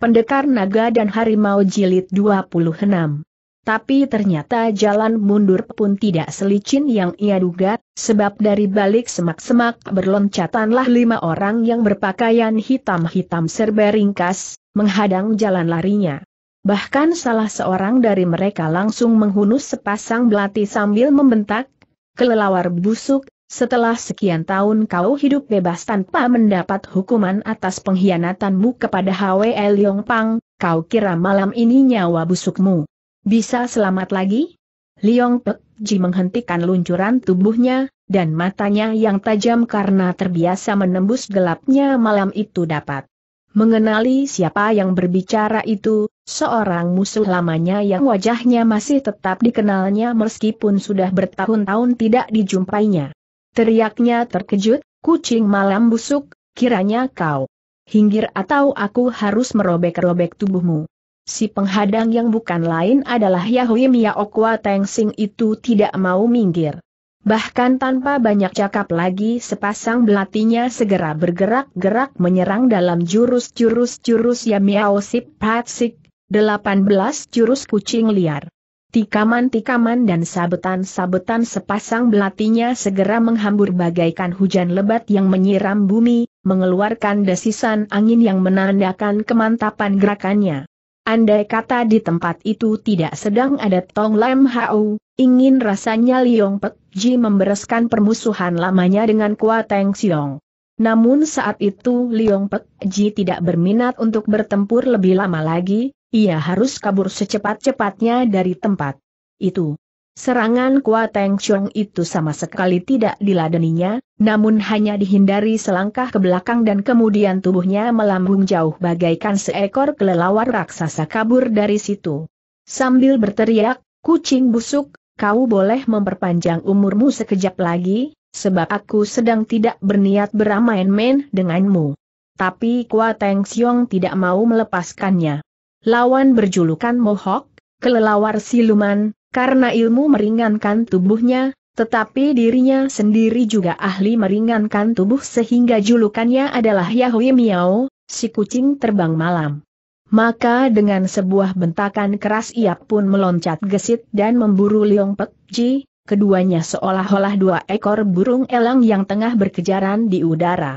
Pendekar Naga dan Harimau Jilid 26. Tapi ternyata jalan mundur pun tidak selicin yang ia duga, sebab dari balik semak-semak berloncatanlah lima orang yang berpakaian hitam-hitam serba ringkas, menghadang jalan larinya. Bahkan salah seorang dari mereka langsung menghunus sepasang belati sambil membentak, kelelawar busuk, setelah sekian tahun kau hidup bebas tanpa mendapat hukuman atas pengkhianatanmu kepada Hwe Leong Pang, kau kira malam ini nyawa busukmu bisa selamat lagi? Liong Pek Ji menghentikan luncuran tubuhnya, dan matanya yang tajam karena terbiasa menembus gelapnya malam itu dapat mengenali siapa yang berbicara itu, seorang musuh lamanya yang wajahnya masih tetap dikenalnya meskipun sudah bertahun-tahun tidak dijumpainya. Teriaknya terkejut, kucing malam busuk, kiranya kau hinggir atau aku harus merobek-robek tubuhmu. Si penghadang yang bukan lain adalah Yahui Miyaokwa Tengsing itu tidak mau minggir. Bahkan tanpa banyak cakap lagi sepasang belatinya segera bergerak-gerak menyerang dalam jurus-jurus-jurus Yamiao Sip Patsik, 18 jurus kucing liar. Tikaman-tikaman dan sabetan-sabetan sepasang belatinya segera menghambur bagaikan hujan lebat yang menyiram bumi, mengeluarkan desisan angin yang menandakan kemantapan gerakannya. Andai kata di tempat itu tidak sedang ada Tong Lam Hau, ingin rasanya Liong Pek Ji membereskan permusuhan lamanya dengan Kua Teng Siong. Namun saat itu Liong Pek Ji tidak berminat untuk bertempur lebih lama lagi, ia harus kabur secepat-cepatnya dari tempat itu. Serangan Kuateng Teng Chong itu sama sekali tidak diladeninya, namun hanya dihindari selangkah ke belakang dan kemudian tubuhnya melambung jauh bagaikan seekor kelelawar raksasa kabur dari situ. Sambil berteriak, kucing busuk, kau boleh memperpanjang umurmu sekejap lagi, sebab aku sedang tidak berniat beramain-main denganmu. Tapi Kuateng Teng Xiong tidak mau melepaskannya lawan berjulukan Mohok, kelelawar siluman, karena ilmu meringankan tubuhnya, tetapi dirinya sendiri juga ahli meringankan tubuh sehingga julukannya adalah Yahui Miao, si kucing terbang malam. Maka dengan sebuah bentakan keras ia pun meloncat gesit dan memburu Leong Pek Ji, keduanya seolah-olah dua ekor burung elang yang tengah berkejaran di udara.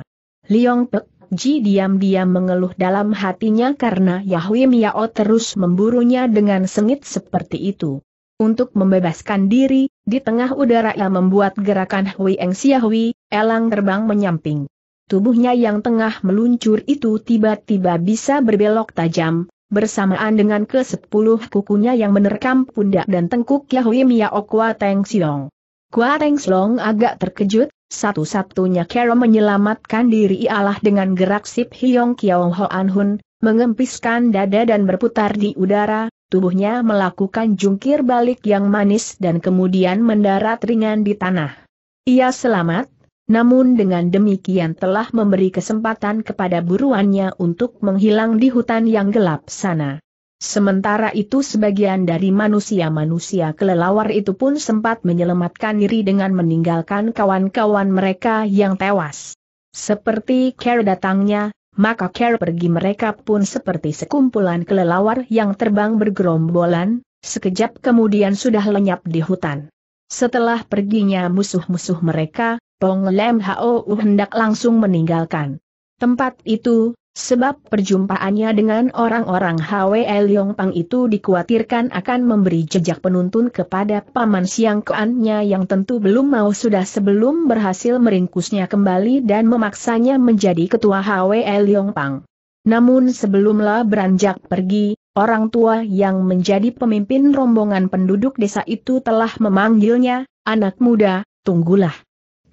Leong Pek Ji diam-diam mengeluh dalam hatinya karena Yahweh Miao terus memburunya dengan sengit seperti itu. Untuk membebaskan diri, di tengah udara ia membuat gerakan Hui Eng Hui, elang terbang menyamping. Tubuhnya yang tengah meluncur itu tiba-tiba bisa berbelok tajam, bersamaan dengan ke sepuluh kukunya yang menerkam pundak dan tengkuk Yahweh Miao Kua Teng Siong. Kua Teng Siong agak terkejut, satu-satunya cara menyelamatkan diri ialah dengan gerak Sip Hyong Kiao Ho Hun, mengempiskan dada dan berputar di udara, tubuhnya melakukan jungkir balik yang manis dan kemudian mendarat ringan di tanah. Ia selamat, namun dengan demikian telah memberi kesempatan kepada buruannya untuk menghilang di hutan yang gelap sana. Sementara itu sebagian dari manusia-manusia kelelawar itu pun sempat menyelamatkan diri dengan meninggalkan kawan-kawan mereka yang tewas. Seperti Care datangnya, maka Care pergi mereka pun seperti sekumpulan kelelawar yang terbang bergerombolan, sekejap kemudian sudah lenyap di hutan. Setelah perginya musuh-musuh mereka, Pong Lem Hao hendak langsung meninggalkan tempat itu, Sebab perjumpaannya dengan orang-orang HWL Pang itu dikhawatirkan akan memberi jejak penuntun kepada Paman Siang Keannya yang tentu belum mau sudah sebelum berhasil meringkusnya kembali dan memaksanya menjadi ketua HWL Pang. Namun sebelumlah beranjak pergi, orang tua yang menjadi pemimpin rombongan penduduk desa itu telah memanggilnya, anak muda, tunggulah.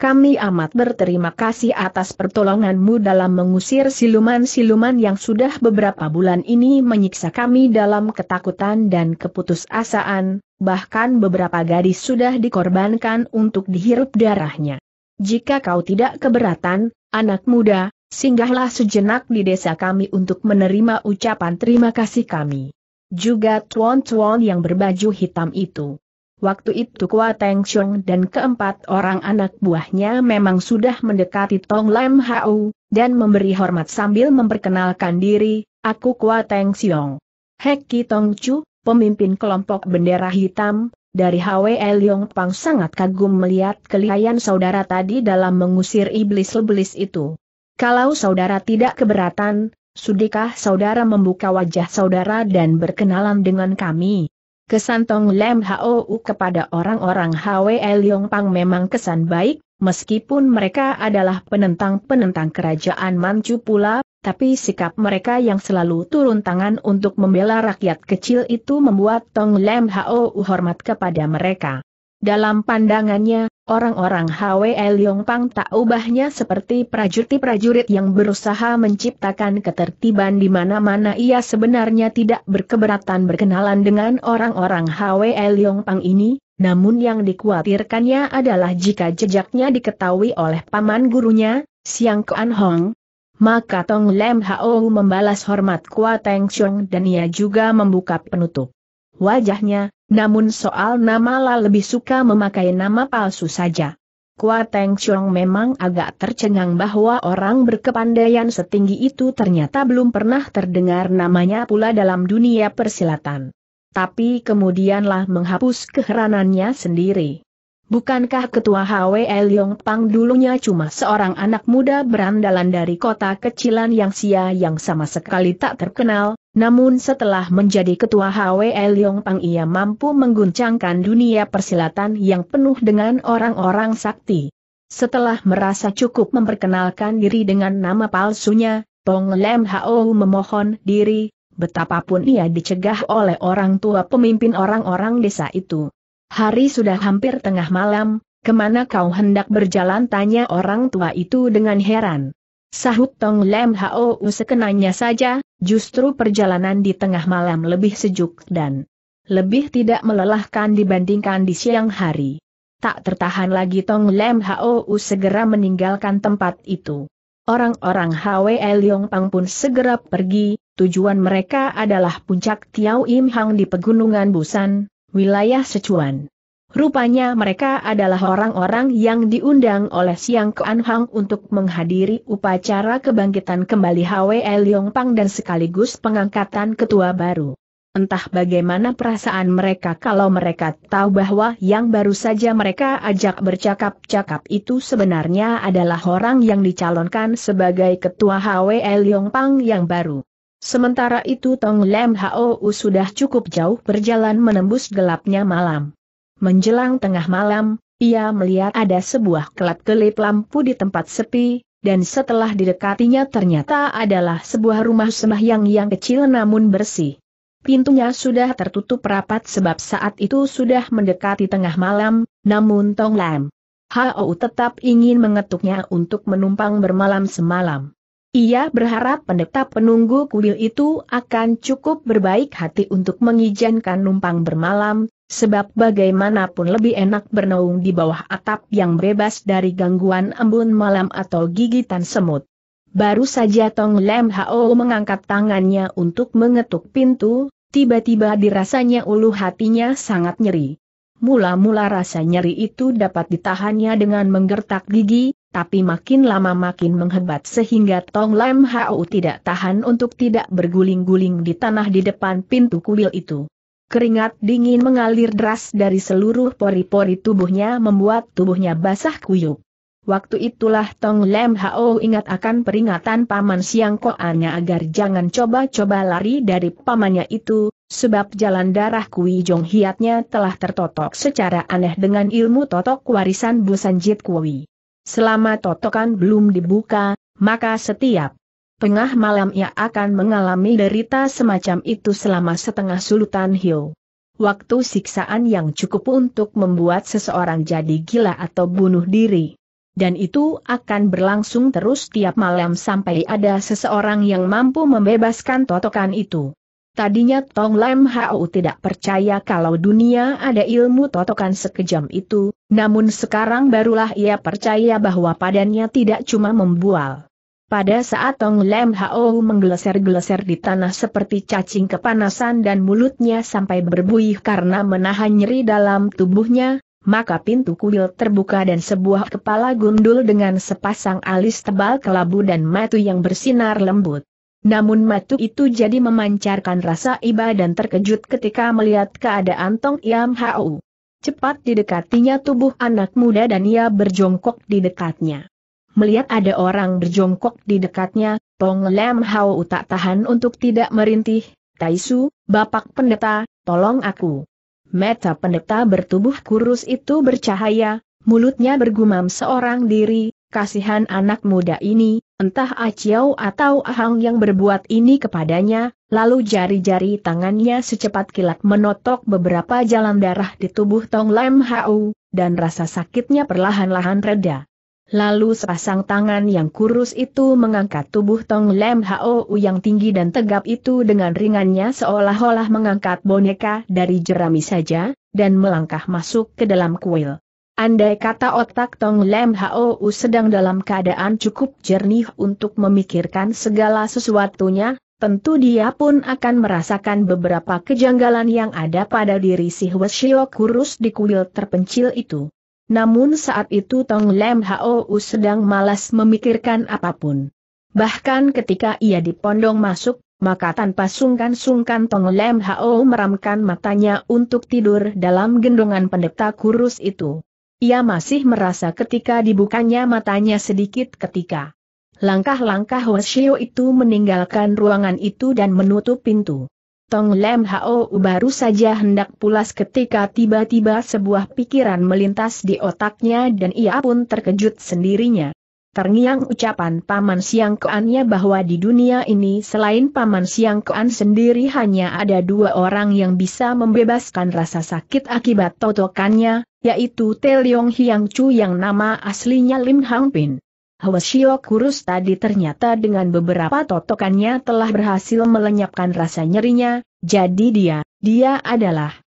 Kami amat berterima kasih atas pertolonganmu dalam mengusir siluman-siluman yang sudah beberapa bulan ini menyiksa kami dalam ketakutan dan keputusasaan, bahkan beberapa gadis sudah dikorbankan untuk dihirup darahnya. Jika kau tidak keberatan, anak muda, singgahlah sejenak di desa kami untuk menerima ucapan terima kasih kami. Juga tuan-tuan yang berbaju hitam itu. Waktu itu Kua Teng Xiong dan keempat orang anak buahnya memang sudah mendekati Tong Lam Hau, dan memberi hormat sambil memperkenalkan diri, aku Kua Teng Xiong. Heki Tong Chu, pemimpin kelompok bendera hitam, dari Hwe Leong Pang sangat kagum melihat kelihayan saudara tadi dalam mengusir iblis lebelis itu. Kalau saudara tidak keberatan, sudikah saudara membuka wajah saudara dan berkenalan dengan kami? kesan Tong Lem Hou kepada orang-orang Hwe Leong Pang memang kesan baik, meskipun mereka adalah penentang-penentang kerajaan Manchu pula, tapi sikap mereka yang selalu turun tangan untuk membela rakyat kecil itu membuat Tong Lem Hou hormat kepada mereka. Dalam pandangannya, orang-orang Hwe Pang tak ubahnya seperti prajurit-prajurit yang berusaha menciptakan ketertiban di mana-mana ia sebenarnya tidak berkeberatan berkenalan dengan orang-orang Hwe Pang ini, namun yang dikhawatirkannya adalah jika jejaknya diketahui oleh paman gurunya, Siang Kuan Hong, maka Tong Lem Hao membalas hormat Kua Teng Chong dan ia juga membuka penutup wajahnya, namun soal nama lah lebih suka memakai nama palsu saja. Kua Teng Chong memang agak tercengang bahwa orang berkepandaian setinggi itu ternyata belum pernah terdengar namanya pula dalam dunia persilatan. Tapi kemudianlah menghapus keheranannya sendiri. Bukankah ketua HWL Yong Pang dulunya cuma seorang anak muda berandalan dari kota kecilan yang sia yang sama sekali tak terkenal, namun setelah menjadi ketua HWL Yong Pang ia mampu mengguncangkan dunia persilatan yang penuh dengan orang-orang sakti. Setelah merasa cukup memperkenalkan diri dengan nama palsunya, Tong Lem Hao memohon diri, betapapun ia dicegah oleh orang tua pemimpin orang-orang desa itu. Hari sudah hampir tengah malam, kemana kau hendak berjalan tanya orang tua itu dengan heran. Sahut Tong Lem Hou sekenanya saja, justru perjalanan di tengah malam lebih sejuk dan lebih tidak melelahkan dibandingkan di siang hari. Tak tertahan lagi Tong Lem Hou segera meninggalkan tempat itu. Orang-orang Hwe Liong Pang pun segera pergi, tujuan mereka adalah puncak Tiao Im Hang di pegunungan Busan, wilayah secuan. Rupanya mereka adalah orang-orang yang diundang oleh Siang Kuan Hang untuk menghadiri upacara kebangkitan kembali Hwe Liongpang dan sekaligus pengangkatan ketua baru. Entah bagaimana perasaan mereka kalau mereka tahu bahwa yang baru saja mereka ajak bercakap-cakap itu sebenarnya adalah orang yang dicalonkan sebagai ketua Hwe Liongpang yang baru. Sementara itu Tong Lem Hou sudah cukup jauh berjalan menembus gelapnya malam. Menjelang tengah malam, ia melihat ada sebuah kelat-kelip lampu di tempat sepi, dan setelah didekatinya ternyata adalah sebuah rumah sembahyang yang kecil namun bersih. Pintunya sudah tertutup rapat sebab saat itu sudah mendekati tengah malam, namun Tong Lem Hao tetap ingin mengetuknya untuk menumpang bermalam semalam. Ia berharap pendeta penunggu kuil itu akan cukup berbaik hati untuk mengizinkan numpang bermalam, sebab bagaimanapun lebih enak bernaung di bawah atap yang bebas dari gangguan embun malam atau gigitan semut. Baru saja Tong Lem Hao mengangkat tangannya untuk mengetuk pintu, tiba-tiba dirasanya ulu hatinya sangat nyeri. Mula-mula rasa nyeri itu dapat ditahannya dengan menggertak gigi, tapi makin lama makin menghebat sehingga Tong Lam Hau tidak tahan untuk tidak berguling-guling di tanah di depan pintu kuil itu. Keringat dingin mengalir deras dari seluruh pori-pori tubuhnya membuat tubuhnya basah kuyup. Waktu itulah Tong Lam Hao ingat akan peringatan Paman Siang Koannya agar jangan coba-coba lari dari pamannya itu, sebab jalan darah Kui Jong Hiatnya telah tertotok secara aneh dengan ilmu totok warisan Busan Jit Kui. Selama totokan belum dibuka, maka setiap tengah malam ia akan mengalami derita semacam itu selama setengah sulutan hiu. Waktu siksaan yang cukup untuk membuat seseorang jadi gila atau bunuh diri. Dan itu akan berlangsung terus tiap malam sampai ada seseorang yang mampu membebaskan totokan itu. Tadinya Tong Lam Hao tidak percaya kalau dunia ada ilmu totokan sekejam itu, namun sekarang barulah ia percaya bahwa padannya tidak cuma membual. Pada saat Tong Lem Hao menggeleser-geleser di tanah seperti cacing kepanasan dan mulutnya sampai berbuih karena menahan nyeri dalam tubuhnya, maka pintu kuil terbuka dan sebuah kepala gundul dengan sepasang alis tebal kelabu dan matu yang bersinar lembut. Namun matu itu jadi memancarkan rasa iba dan terkejut ketika melihat keadaan Tong Yam Hao. Cepat didekatinya tubuh anak muda dan ia berjongkok di dekatnya. Melihat ada orang berjongkok di dekatnya, Tong Lem Hao tak tahan untuk tidak merintih, Taisu, Bapak Pendeta, tolong aku. Meta pendeta bertubuh kurus itu bercahaya, mulutnya bergumam seorang diri, kasihan anak muda ini, entah Aciau ah atau Ahang ah yang berbuat ini kepadanya, lalu jari-jari tangannya secepat kilat menotok beberapa jalan darah di tubuh Tong Lam Hau, dan rasa sakitnya perlahan-lahan reda. Lalu sepasang tangan yang kurus itu mengangkat tubuh Tong Lem Hao yang tinggi dan tegap itu dengan ringannya seolah-olah mengangkat boneka dari jerami saja, dan melangkah masuk ke dalam kuil. Andai kata otak Tong Lem Hou sedang dalam keadaan cukup jernih untuk memikirkan segala sesuatunya, tentu dia pun akan merasakan beberapa kejanggalan yang ada pada diri si Hweshio kurus di kuil terpencil itu. Namun saat itu Tong Lem Hou sedang malas memikirkan apapun. Bahkan ketika ia dipondong masuk, maka tanpa sungkan-sungkan Tong Lem Hao meramkan matanya untuk tidur dalam gendongan pendeta kurus itu. Ia masih merasa ketika dibukanya matanya sedikit ketika langkah-langkah Washio itu meninggalkan ruangan itu dan menutup pintu. Tong Lem Hao baru saja hendak pulas ketika tiba-tiba sebuah pikiran melintas di otaknya dan ia pun terkejut sendirinya. Terngiang ucapan Paman Siang Keannya bahwa di dunia ini selain Paman Siang Kean sendiri hanya ada dua orang yang bisa membebaskan rasa sakit akibat totokannya, yaitu Teliong Hiang Chu yang nama aslinya Lim Hang Pin. Hwasio Kurus tadi ternyata dengan beberapa totokannya telah berhasil melenyapkan rasa nyerinya, jadi dia, dia adalah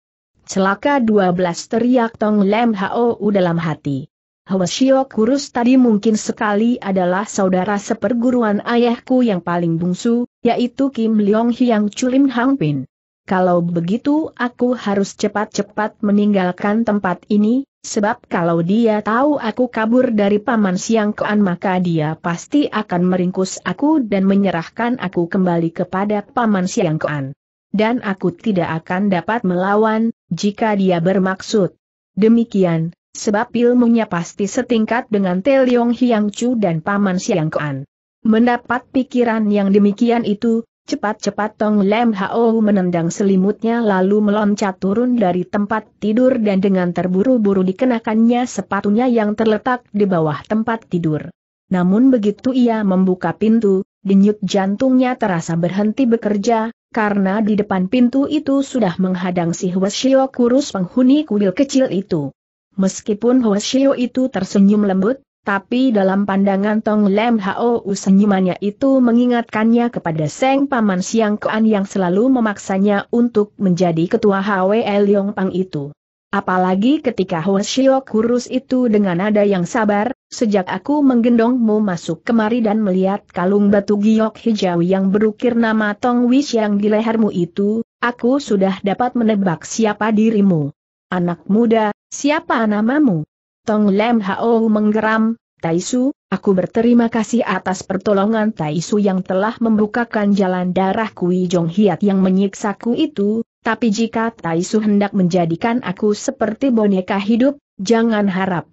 celaka 12 teriak Tong Lem Hou dalam hati. Hwasyo Kurus tadi mungkin sekali adalah saudara seperguruan ayahku yang paling bungsu, yaitu Kim Leong Hyang Chulim Hang Pin. Kalau begitu aku harus cepat-cepat meninggalkan tempat ini, sebab kalau dia tahu aku kabur dari Paman Siang Kean maka dia pasti akan meringkus aku dan menyerahkan aku kembali kepada Paman Siang Kean. Dan aku tidak akan dapat melawan, jika dia bermaksud. Demikian, sebab ilmunya pasti setingkat dengan Teliong Hiang Chu dan Paman Siang Kuan. Mendapat pikiran yang demikian itu, cepat-cepat Tong Lem Hao menendang selimutnya lalu meloncat turun dari tempat tidur dan dengan terburu-buru dikenakannya sepatunya yang terletak di bawah tempat tidur. Namun begitu ia membuka pintu, denyut jantungnya terasa berhenti bekerja, karena di depan pintu itu sudah menghadang si Hweshio kurus penghuni kuil kecil itu. Meskipun Xiu itu tersenyum lembut, tapi dalam pandangan Tong Lem Hao senyumannya itu mengingatkannya kepada Seng Paman Siang Kuan yang selalu memaksanya untuk menjadi ketua HWE Yong Pang itu. Apalagi ketika Xiu kurus itu dengan nada yang sabar, sejak aku menggendongmu masuk kemari dan melihat kalung batu giok hijau yang berukir nama Tong Wis yang di lehermu itu, aku sudah dapat menebak siapa dirimu. Anak muda, Siapa namamu? Tong Lem Hao menggeram, Taisu, aku berterima kasih atas pertolongan Taisu yang telah membukakan jalan darah Kui Jong Hiat yang menyiksaku itu, tapi jika Taisu hendak menjadikan aku seperti boneka hidup, jangan harap.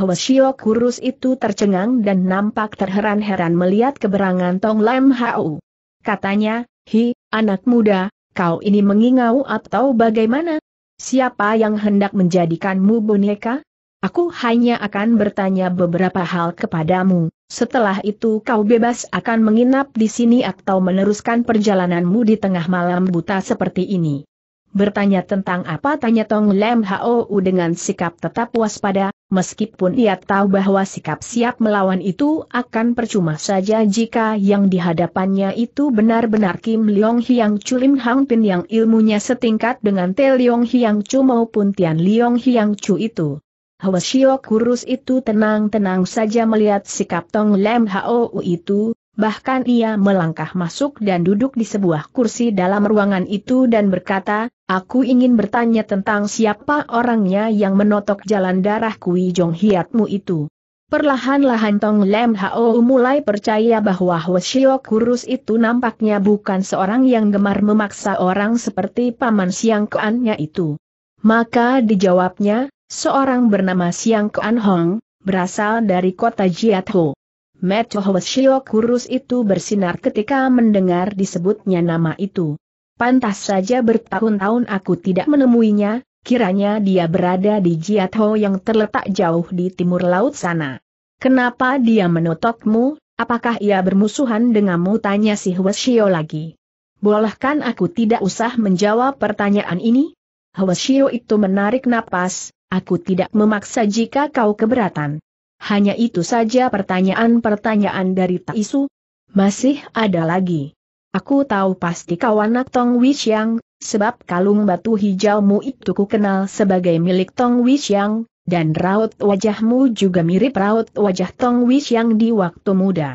Hwasio kurus itu tercengang dan nampak terheran-heran melihat keberangan Tong Lem Hao. Katanya, Hi, anak muda, kau ini mengingau atau bagaimana? Siapa yang hendak menjadikanmu boneka? Aku hanya akan bertanya beberapa hal kepadamu, setelah itu kau bebas akan menginap di sini atau meneruskan perjalananmu di tengah malam buta seperti ini. Bertanya tentang apa tanya Tong Lem Hou dengan sikap tetap waspada, meskipun ia tahu bahwa sikap siap melawan itu akan percuma saja jika yang dihadapannya itu benar-benar Kim Leong Hiang Chu Lim Hang Pin yang ilmunya setingkat dengan Te Leong Hiang Chu maupun Tian Leong Hiang Chu itu. Hwasyo kurus itu tenang-tenang saja melihat sikap Tong Lem Hou itu, bahkan ia melangkah masuk dan duduk di sebuah kursi dalam ruangan itu dan berkata, Aku ingin bertanya tentang siapa orangnya yang menotok jalan darah Kui Jong Hiatmu itu. Perlahan-lahan Tong Lem Hao mulai percaya bahwa Hwasyo Kurus itu nampaknya bukan seorang yang gemar memaksa orang seperti Paman Siang Keannya itu. Maka dijawabnya, seorang bernama Siang Kean Hong, berasal dari kota jiat Ho. Mecho Hoshio kurus itu bersinar ketika mendengar disebutnya nama itu. Pantas saja bertahun-tahun aku tidak menemuinya, kiranya dia berada di Jiatho yang terletak jauh di timur laut sana. Kenapa dia menotokmu, apakah ia bermusuhan denganmu tanya si Hoshio lagi. Bolehkan aku tidak usah menjawab pertanyaan ini? Hoshio itu menarik napas, aku tidak memaksa jika kau keberatan. Hanya itu saja pertanyaan-pertanyaan dari Taisu. Masih ada lagi. Aku tahu pasti kau anak Tong Wixiang, sebab kalung batu hijaumu itu ku kenal sebagai milik Tong Wixiang, dan raut wajahmu juga mirip raut wajah Tong Wixiang di waktu muda.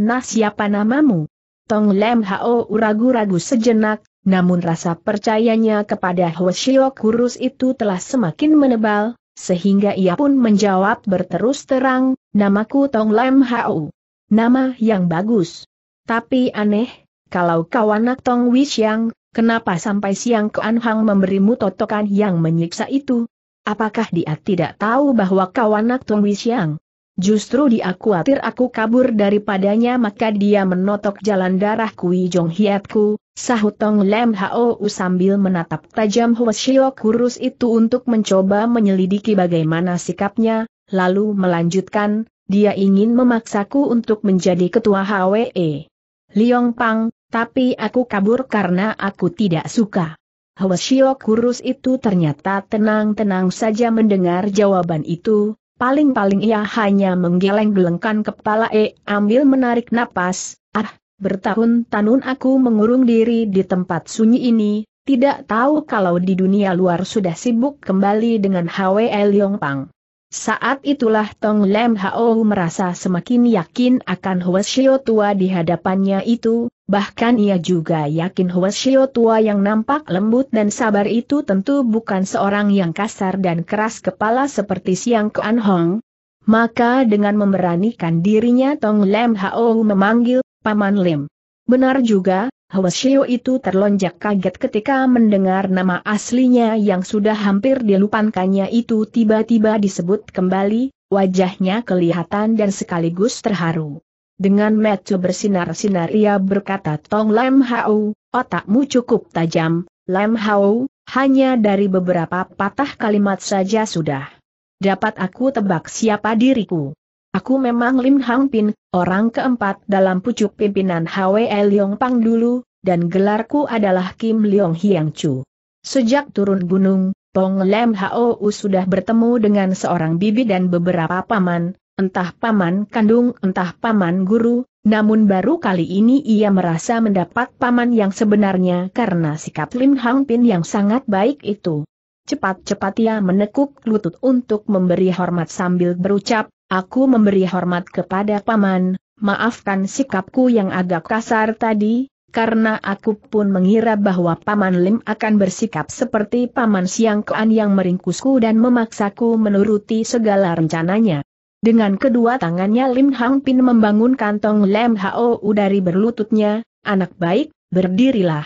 Nah siapa namamu? Tong Lem Hao ragu-ragu sejenak, namun rasa percayanya kepada Hwasyo Kurus itu telah semakin menebal, sehingga ia pun menjawab berterus terang, namaku Tong Lam Hau. Nama yang bagus. Tapi aneh, kalau kau anak Tong Wishang, kenapa sampai siang Kuan Hang memberimu totokan yang menyiksa itu? Apakah dia tidak tahu bahwa kau anak Tong Wishang? Justru dia khawatir aku kabur daripadanya maka dia menotok jalan darah Kui Jong Hiatku, sahut Tong Lem Ho sambil menatap tajam hua Shio kurus itu untuk mencoba menyelidiki bagaimana sikapnya, lalu melanjutkan, dia ingin memaksaku untuk menjadi ketua HWE. Liong Pang, tapi aku kabur karena aku tidak suka. Hwasyo kurus itu ternyata tenang-tenang saja mendengar jawaban itu, Paling-paling ia hanya menggeleng-gelengkan kepala e ambil menarik napas, ah, bertahun-tahun aku mengurung diri di tempat sunyi ini, tidak tahu kalau di dunia luar sudah sibuk kembali dengan Hwe Leong Pang. Saat itulah Tong Lem Hao merasa semakin yakin akan Shio tua di hadapannya itu, bahkan ia juga yakin Shio tua yang nampak lembut dan sabar itu tentu bukan seorang yang kasar dan keras kepala seperti Siang Kuan Hong. Maka dengan memberanikan dirinya Tong Lem Hao memanggil, Paman Lim. Benar juga, Hwasyo itu terlonjak kaget ketika mendengar nama aslinya yang sudah hampir dilupankannya itu tiba-tiba disebut kembali, wajahnya kelihatan dan sekaligus terharu. Dengan metu bersinar-sinar ia berkata Tong Lam Hau, otakmu cukup tajam, Lam Hau, hanya dari beberapa patah kalimat saja sudah. Dapat aku tebak siapa diriku. Aku memang Lim Hang Pin, orang keempat dalam pucuk pimpinan HWE Leong Pang dulu, dan gelarku adalah Kim Leong Hiang Chu. Sejak turun gunung, Pong Lem Hou sudah bertemu dengan seorang bibi dan beberapa paman, entah paman kandung entah paman guru, namun baru kali ini ia merasa mendapat paman yang sebenarnya karena sikap Lim Hang Pin yang sangat baik itu. Cepat-cepat ia menekuk lutut untuk memberi hormat sambil berucap, Aku memberi hormat kepada Paman, maafkan sikapku yang agak kasar tadi, karena aku pun mengira bahwa Paman Lim akan bersikap seperti Paman Siang Kuan yang meringkusku dan memaksaku menuruti segala rencananya. Dengan kedua tangannya Lim Hang Pin membangun kantong Lem Hao dari berlututnya, anak baik, berdirilah.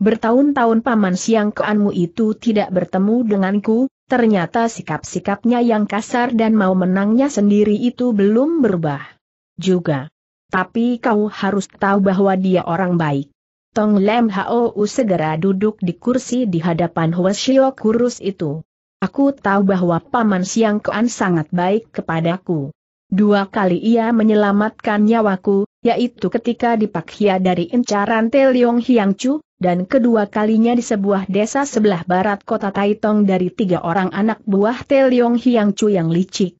Bertahun-tahun Paman Siang Kuanmu itu tidak bertemu denganku, Ternyata sikap-sikapnya yang kasar dan mau menangnya sendiri itu belum berubah. Juga. Tapi kau harus tahu bahwa dia orang baik. Tong Lem Hou segera duduk di kursi di hadapan Hwasyo Kurus itu. Aku tahu bahwa Paman Siang Kuan sangat baik kepadaku. Dua kali ia menyelamatkan nyawaku, yaitu ketika dipakhia dari incaran Teliong Hiang Chu, dan kedua kalinya di sebuah desa sebelah barat kota Taitong dari tiga orang anak buah Teliong Hiang Chu yang licik.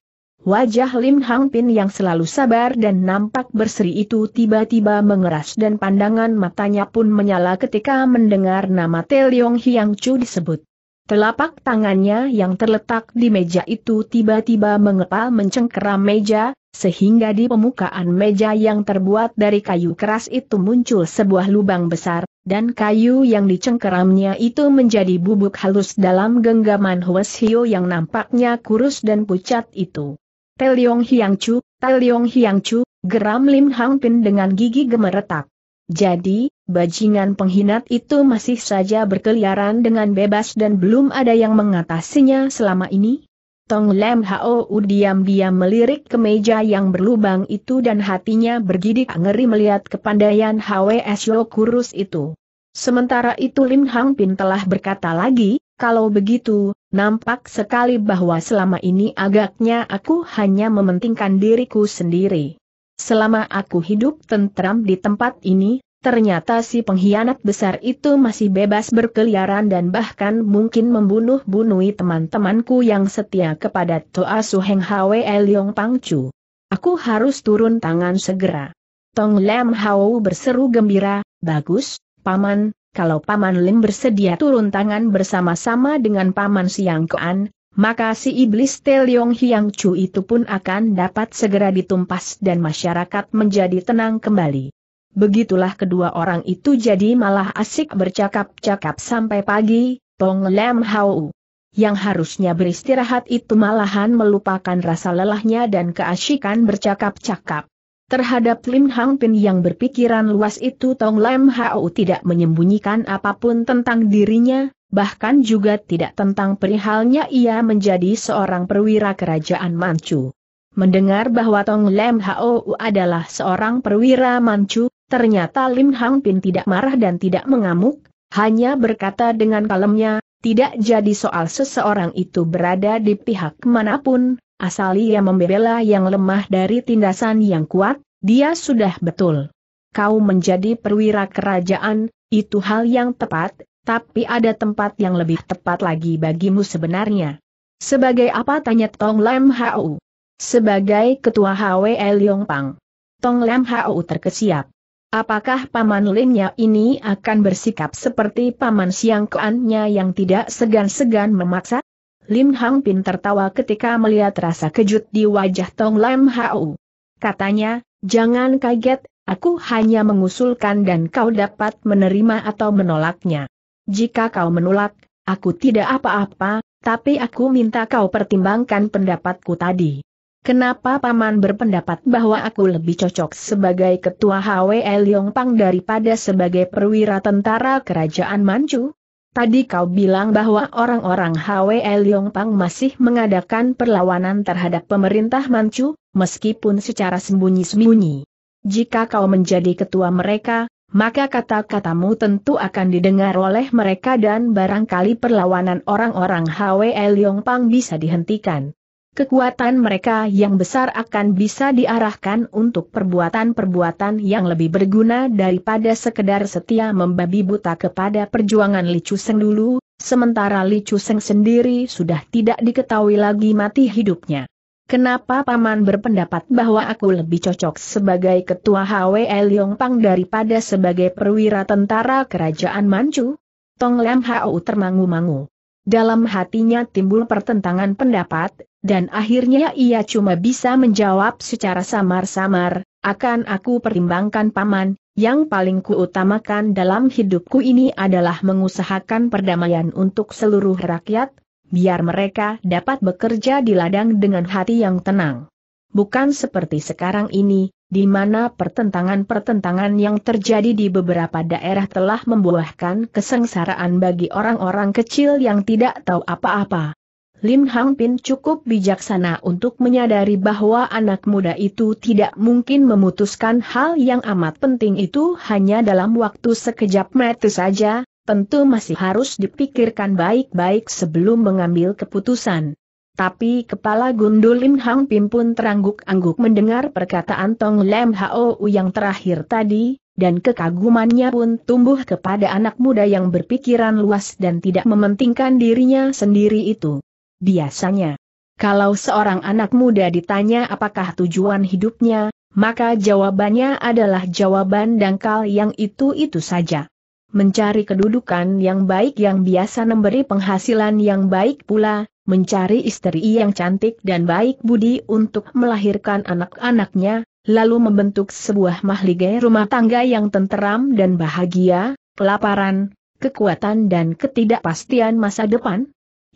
Wajah Lim Hang Pin yang selalu sabar dan nampak berseri itu tiba-tiba mengeras dan pandangan matanya pun menyala ketika mendengar nama Teliong Hiang Chu disebut. Telapak tangannya yang terletak di meja itu tiba-tiba mengepal mencengkeram meja, sehingga di permukaan meja yang terbuat dari kayu keras itu muncul sebuah lubang besar, dan kayu yang dicengkeramnya itu menjadi bubuk halus dalam genggaman Huas Hio yang nampaknya kurus dan pucat itu. Teliong Hiang Chu, Teliong Hiang Chu, geram Lim Hang Pin dengan gigi gemeretak. Jadi, bajingan penghinat itu masih saja berkeliaran dengan bebas dan belum ada yang mengatasinya selama ini? Tong Lem Hao diam-diam melirik ke meja yang berlubang itu dan hatinya bergidik ngeri melihat kepandaian HWS Yo kurus itu. Sementara itu Lim Hang Pin telah berkata lagi, kalau begitu, nampak sekali bahwa selama ini agaknya aku hanya mementingkan diriku sendiri. Selama aku hidup tentram di tempat ini, Ternyata si pengkhianat besar itu masih bebas berkeliaran dan bahkan mungkin membunuh bunuhi teman-temanku yang setia kepada Toa Suheng Hwe Leong Pangcu. Aku harus turun tangan segera. Tong Lam Hao berseru gembira, bagus, Paman, kalau Paman Lim bersedia turun tangan bersama-sama dengan Paman Siang Kuan, maka si iblis Teliong Hiang Chu itu pun akan dapat segera ditumpas dan masyarakat menjadi tenang kembali. Begitulah kedua orang itu jadi malah asik bercakap-cakap sampai pagi, Tong Lem Hau. Yang harusnya beristirahat itu malahan melupakan rasa lelahnya dan keasikan bercakap-cakap. Terhadap Lim Hang Pin yang berpikiran luas itu Tong Lem Hau tidak menyembunyikan apapun tentang dirinya, bahkan juga tidak tentang perihalnya ia menjadi seorang perwira kerajaan Manchu. Mendengar bahwa Tong Lem Hao adalah seorang perwira mancu, ternyata Lim Hang Pin tidak marah dan tidak mengamuk, hanya berkata dengan kalemnya, tidak jadi soal seseorang itu berada di pihak manapun, asal ia membela yang lemah dari tindasan yang kuat, dia sudah betul. Kau menjadi perwira kerajaan, itu hal yang tepat, tapi ada tempat yang lebih tepat lagi bagimu sebenarnya. Sebagai apa tanya Tong Lam Hau? Sebagai ketua HWL Pang, Tong Lam Hau terkesiap. Apakah paman Linnya ini akan bersikap seperti paman Siang Keannya yang tidak segan-segan memaksa? Lim Hang Pin tertawa ketika melihat rasa kejut di wajah Tong Lam Hau. Katanya, jangan kaget, aku hanya mengusulkan dan kau dapat menerima atau menolaknya. Jika kau menolak, aku tidak apa-apa, tapi aku minta kau pertimbangkan pendapatku tadi. Kenapa Paman berpendapat bahwa aku lebih cocok sebagai ketua HWE Pang daripada sebagai perwira tentara kerajaan Manchu? Tadi kau bilang bahwa orang-orang HWE Pang masih mengadakan perlawanan terhadap pemerintah Manchu, meskipun secara sembunyi-sembunyi. Jika kau menjadi ketua mereka, maka kata-katamu tentu akan didengar oleh mereka dan barangkali perlawanan orang-orang HWE Pang bisa dihentikan kekuatan mereka yang besar akan bisa diarahkan untuk perbuatan-perbuatan yang lebih berguna daripada sekedar setia membabi buta kepada perjuangan Li Chuseng dulu, sementara Li Chuseng sendiri sudah tidak diketahui lagi mati hidupnya. Kenapa Paman berpendapat bahwa aku lebih cocok sebagai ketua HW Pang daripada sebagai perwira tentara kerajaan Manchu? Tong Lam Hao termangu-mangu. Dalam hatinya timbul pertentangan pendapat, dan akhirnya ia cuma bisa menjawab secara samar-samar, akan aku pertimbangkan paman, yang paling kuutamakan dalam hidupku ini adalah mengusahakan perdamaian untuk seluruh rakyat, biar mereka dapat bekerja di ladang dengan hati yang tenang. Bukan seperti sekarang ini, di mana pertentangan-pertentangan yang terjadi di beberapa daerah telah membuahkan kesengsaraan bagi orang-orang kecil yang tidak tahu apa-apa. Lim Hang Pin cukup bijaksana untuk menyadari bahwa anak muda itu tidak mungkin memutuskan hal yang amat penting itu hanya dalam waktu sekejap mata saja, tentu masih harus dipikirkan baik-baik sebelum mengambil keputusan. Tapi kepala gundul Lim Hang Pin pun terangguk-angguk mendengar perkataan Tong Lem Hao yang terakhir tadi, dan kekagumannya pun tumbuh kepada anak muda yang berpikiran luas dan tidak mementingkan dirinya sendiri itu biasanya. Kalau seorang anak muda ditanya apakah tujuan hidupnya, maka jawabannya adalah jawaban dangkal yang itu-itu saja. Mencari kedudukan yang baik yang biasa memberi penghasilan yang baik pula, mencari istri yang cantik dan baik budi untuk melahirkan anak-anaknya, lalu membentuk sebuah mahligai rumah tangga yang tenteram dan bahagia, kelaparan, kekuatan dan ketidakpastian masa depan,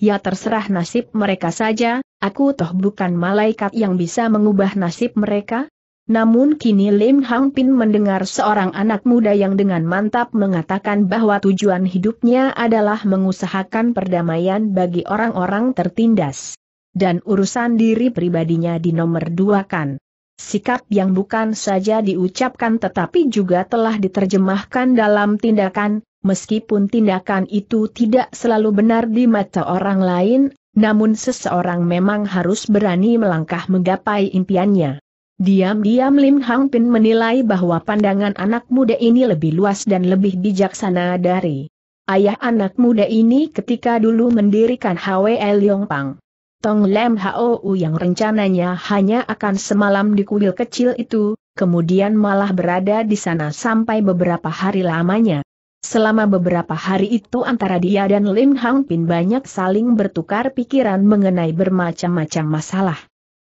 ya terserah nasib mereka saja, aku toh bukan malaikat yang bisa mengubah nasib mereka. Namun kini Lim Hang Pin mendengar seorang anak muda yang dengan mantap mengatakan bahwa tujuan hidupnya adalah mengusahakan perdamaian bagi orang-orang tertindas. Dan urusan diri pribadinya di nomor dua kan. Sikap yang bukan saja diucapkan tetapi juga telah diterjemahkan dalam tindakan, meskipun tindakan itu tidak selalu benar di mata orang lain, namun seseorang memang harus berani melangkah menggapai impiannya. Diam-diam Lim Hang Pin menilai bahwa pandangan anak muda ini lebih luas dan lebih bijaksana dari ayah anak muda ini ketika dulu mendirikan HWL Yongpang. Tong Lem Hou yang rencananya hanya akan semalam di kuil kecil itu, kemudian malah berada di sana sampai beberapa hari lamanya. Selama beberapa hari itu antara dia dan Lin Hang Pin banyak saling bertukar pikiran mengenai bermacam-macam masalah.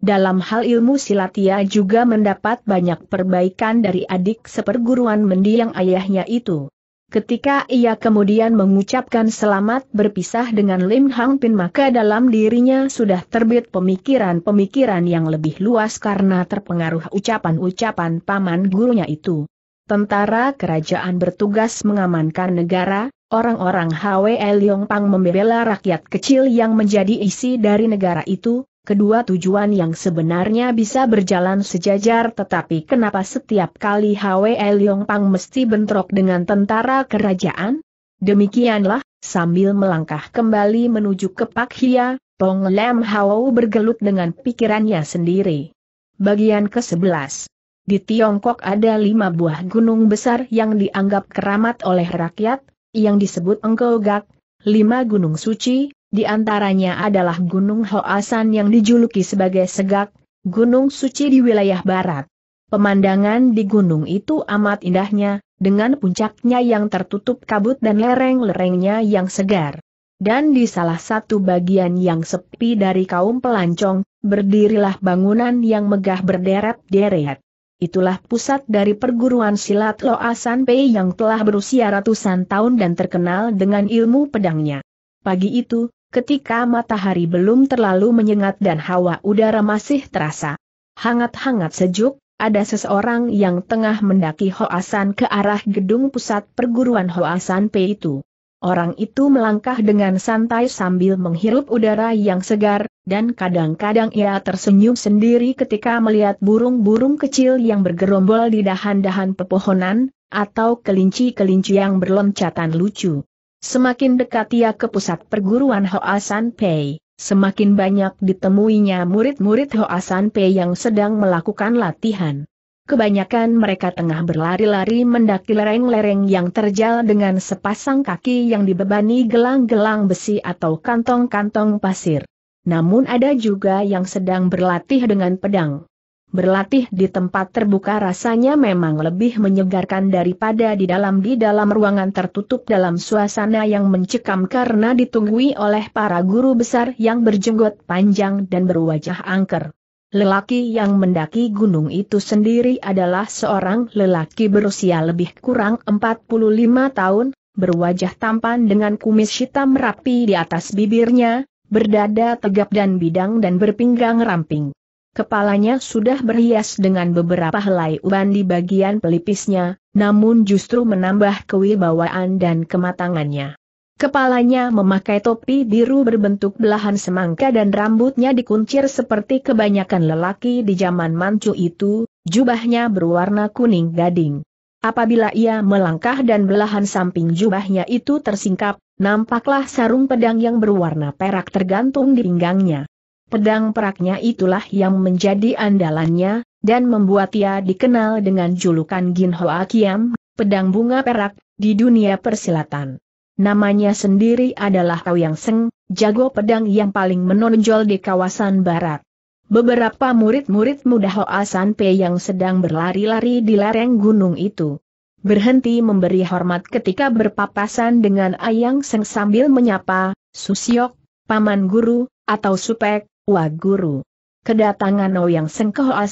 Dalam hal ilmu silatia juga mendapat banyak perbaikan dari adik seperguruan mendiang ayahnya itu. Ketika ia kemudian mengucapkan selamat berpisah dengan Lim Hang Pin maka dalam dirinya sudah terbit pemikiran-pemikiran yang lebih luas karena terpengaruh ucapan-ucapan paman gurunya itu. Tentara kerajaan bertugas mengamankan negara, orang-orang HWL Pang membela rakyat kecil yang menjadi isi dari negara itu, kedua tujuan yang sebenarnya bisa berjalan sejajar tetapi kenapa setiap kali HWL Pang mesti bentrok dengan tentara kerajaan? Demikianlah, sambil melangkah kembali menuju ke Pak Hia, Pong Lem Hao bergelut dengan pikirannya sendiri. Bagian ke-11 di Tiongkok ada lima buah gunung besar yang dianggap keramat oleh rakyat, yang disebut Engkogak, lima gunung suci, di antaranya adalah Gunung Hoasan yang dijuluki sebagai Segak, Gunung Suci di wilayah barat. Pemandangan di gunung itu amat indahnya, dengan puncaknya yang tertutup kabut dan lereng-lerengnya yang segar. Dan di salah satu bagian yang sepi dari kaum pelancong, berdirilah bangunan yang megah berderet-deret. Itulah pusat dari perguruan silat Loa Pei yang telah berusia ratusan tahun dan terkenal dengan ilmu pedangnya. Pagi itu, ketika matahari belum terlalu menyengat dan hawa udara masih terasa hangat-hangat sejuk, ada seseorang yang tengah mendaki Hoasan ke arah gedung pusat perguruan Hoasan P itu. Orang itu melangkah dengan santai sambil menghirup udara yang segar, dan kadang-kadang ia tersenyum sendiri ketika melihat burung-burung kecil yang bergerombol di dahan-dahan pepohonan, atau kelinci-kelinci yang berloncatan lucu. Semakin dekat ia ke pusat perguruan Hoasan Pei, semakin banyak ditemuinya murid-murid Hoasan Pei yang sedang melakukan latihan. Kebanyakan mereka tengah berlari-lari mendaki lereng-lereng yang terjal dengan sepasang kaki yang dibebani gelang-gelang besi atau kantong-kantong pasir. Namun ada juga yang sedang berlatih dengan pedang. Berlatih di tempat terbuka rasanya memang lebih menyegarkan daripada di dalam di dalam ruangan tertutup dalam suasana yang mencekam karena ditunggui oleh para guru besar yang berjenggot panjang dan berwajah angker. Lelaki yang mendaki gunung itu sendiri adalah seorang lelaki berusia lebih kurang 45 tahun, berwajah tampan dengan kumis hitam rapi di atas bibirnya, berdada tegap dan bidang dan berpinggang ramping. Kepalanya sudah berhias dengan beberapa helai uban di bagian pelipisnya, namun justru menambah kewibawaan dan kematangannya. Kepalanya memakai topi biru berbentuk belahan semangka dan rambutnya dikuncir seperti kebanyakan lelaki di zaman mancu itu, jubahnya berwarna kuning gading. Apabila ia melangkah dan belahan samping jubahnya itu tersingkap, nampaklah sarung pedang yang berwarna perak tergantung di pinggangnya. Pedang peraknya itulah yang menjadi andalannya, dan membuat ia dikenal dengan julukan Gin Hoa Kiam, pedang bunga perak, di dunia persilatan. Namanya sendiri adalah Kau Yang Seng, jago pedang yang paling menonjol di kawasan barat. Beberapa murid-murid muda Hoa Sanpe yang sedang berlari-lari di lereng gunung itu berhenti memberi hormat ketika berpapasan dengan Ayang Seng sambil menyapa, Susyok, Paman Guru, atau Supek, Wah Guru. Kedatangan Oyang Seng ke Hoa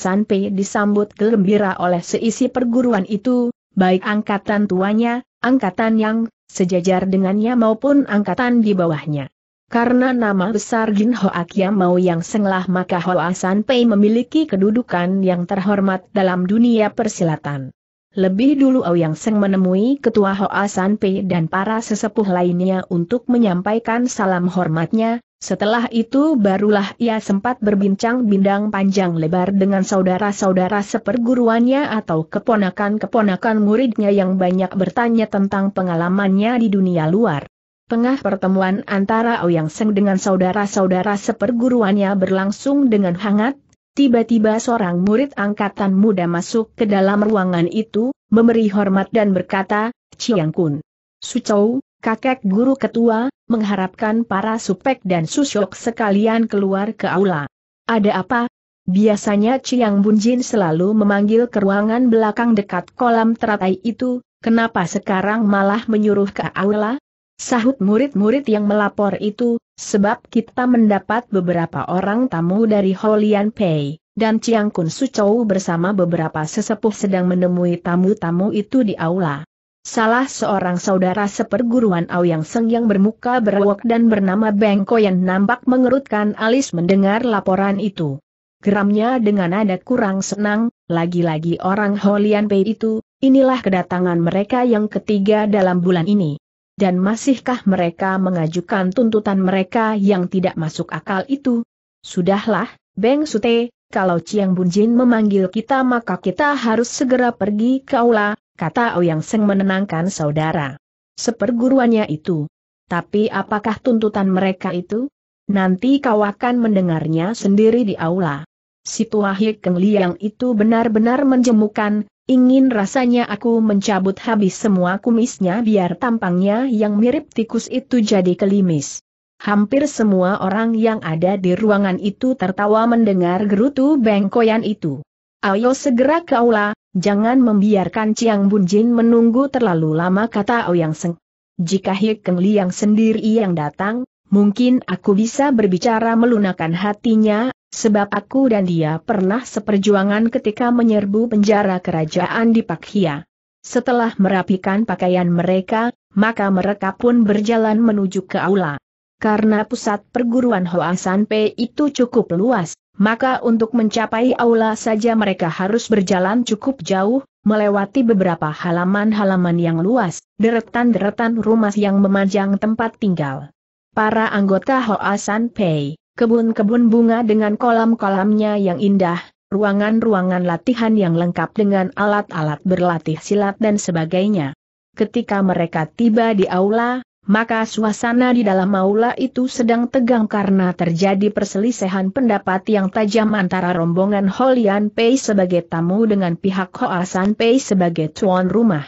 disambut gembira oleh seisi perguruan itu, baik angkatan tuanya, angkatan yang sejajar dengannya maupun angkatan di bawahnya. Karena nama besar Jin Ho Kia Mau Yang Senglah maka Hoasan Asan Pei memiliki kedudukan yang terhormat dalam dunia persilatan. Lebih dulu Yang Seng menemui ketua Hoasan Asan Pei dan para sesepuh lainnya untuk menyampaikan salam hormatnya, setelah itu barulah ia sempat berbincang bindang panjang lebar dengan saudara-saudara seperguruannya atau keponakan-keponakan muridnya yang banyak bertanya tentang pengalamannya di dunia luar. Tengah pertemuan antara Ouyang Seng dengan saudara-saudara seperguruannya berlangsung dengan hangat, tiba-tiba seorang murid angkatan muda masuk ke dalam ruangan itu, memberi hormat dan berkata, Chiang Kun. Sucou, kakek guru ketua, mengharapkan para supek dan susyok sekalian keluar ke aula. Ada apa? Biasanya Chiang Bunjin selalu memanggil ke ruangan belakang dekat kolam teratai itu, kenapa sekarang malah menyuruh ke aula? Sahut murid-murid yang melapor itu, sebab kita mendapat beberapa orang tamu dari Holian Pei, dan Chiang Kun Sucou bersama beberapa sesepuh sedang menemui tamu-tamu itu di aula. Salah seorang saudara seperguruan Aoyang Seng yang bermuka berwok dan bernama Bengko yang nampak mengerutkan alis mendengar laporan itu. Geramnya dengan nada kurang senang, lagi-lagi orang Holian Pei itu, inilah kedatangan mereka yang ketiga dalam bulan ini dan masihkah mereka mengajukan tuntutan mereka yang tidak masuk akal itu? Sudahlah, Beng Sute, kalau Chiang Bunjin memanggil kita maka kita harus segera pergi ke aula, kata Ouyang Seng menenangkan saudara. Seperguruannya itu. Tapi apakah tuntutan mereka itu? Nanti kau akan mendengarnya sendiri di aula. Si Tua Hik Keng Liang itu benar-benar menjemukan, Ingin rasanya aku mencabut habis semua kumisnya biar tampangnya yang mirip tikus itu jadi kelimis. Hampir semua orang yang ada di ruangan itu tertawa mendengar gerutu bengkoyan itu. Ayo segera aula, jangan membiarkan Chiang Bunjin menunggu terlalu lama kata Ouyang Seng. Jika Hikeng Liang sendiri yang datang, mungkin aku bisa berbicara melunakan hatinya, Sebab aku dan dia pernah seperjuangan ketika menyerbu penjara kerajaan di Pakhia. Setelah merapikan pakaian mereka, maka mereka pun berjalan menuju ke aula. Karena pusat perguruan Hoasan P itu cukup luas, maka untuk mencapai aula saja mereka harus berjalan cukup jauh, melewati beberapa halaman-halaman yang luas, deretan-deretan rumah yang memanjang tempat tinggal. Para anggota Hoasan P kebun-kebun bunga dengan kolam-kolamnya yang indah, ruangan-ruangan latihan yang lengkap dengan alat-alat berlatih silat dan sebagainya. Ketika mereka tiba di aula, maka suasana di dalam aula itu sedang tegang karena terjadi perselisihan pendapat yang tajam antara rombongan Holian Pei sebagai tamu dengan pihak Hoasan Pei sebagai tuan rumah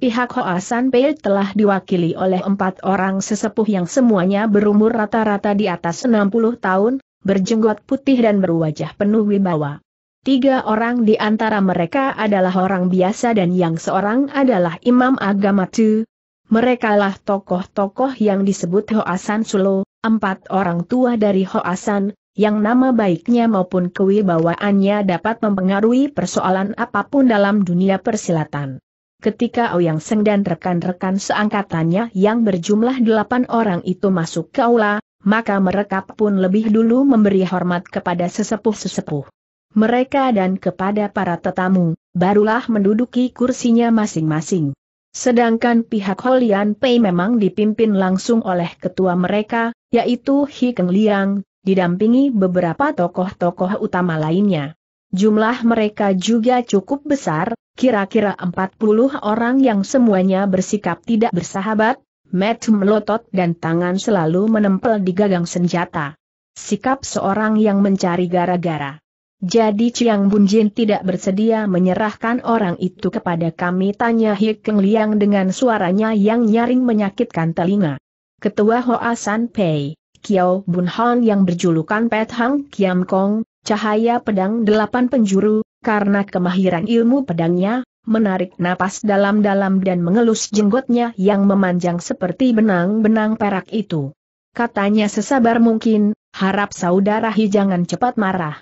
pihak Hoasan Pei telah diwakili oleh empat orang sesepuh yang semuanya berumur rata-rata di atas 60 tahun, berjenggot putih dan berwajah penuh wibawa. Tiga orang di antara mereka adalah orang biasa dan yang seorang adalah imam agama Tu. Merekalah tokoh-tokoh yang disebut Hoasan Sulo, empat orang tua dari Hoasan, yang nama baiknya maupun kewibawaannya dapat mempengaruhi persoalan apapun dalam dunia persilatan ketika Ouyang Seng dan rekan-rekan seangkatannya yang berjumlah delapan orang itu masuk ke aula, maka mereka pun lebih dulu memberi hormat kepada sesepuh-sesepuh mereka dan kepada para tetamu, barulah menduduki kursinya masing-masing. Sedangkan pihak Holian Pei memang dipimpin langsung oleh ketua mereka, yaitu Hi Keng Liang, didampingi beberapa tokoh-tokoh utama lainnya. Jumlah mereka juga cukup besar, kira-kira 40 orang yang semuanya bersikap tidak bersahabat, Matt melotot dan tangan selalu menempel di gagang senjata. Sikap seorang yang mencari gara-gara. Jadi Chiang Bunjin tidak bersedia menyerahkan orang itu kepada kami tanya Hik Keng Liang dengan suaranya yang nyaring menyakitkan telinga. Ketua Hoa San Pei, Kiao Bun Hon yang berjulukan Pet Hang Kiam Kong, Cahaya pedang delapan penjuru, karena kemahiran ilmu pedangnya, menarik napas dalam-dalam dan mengelus jenggotnya yang memanjang seperti benang-benang perak itu. Katanya sesabar mungkin, harap saudara Hi jangan cepat marah.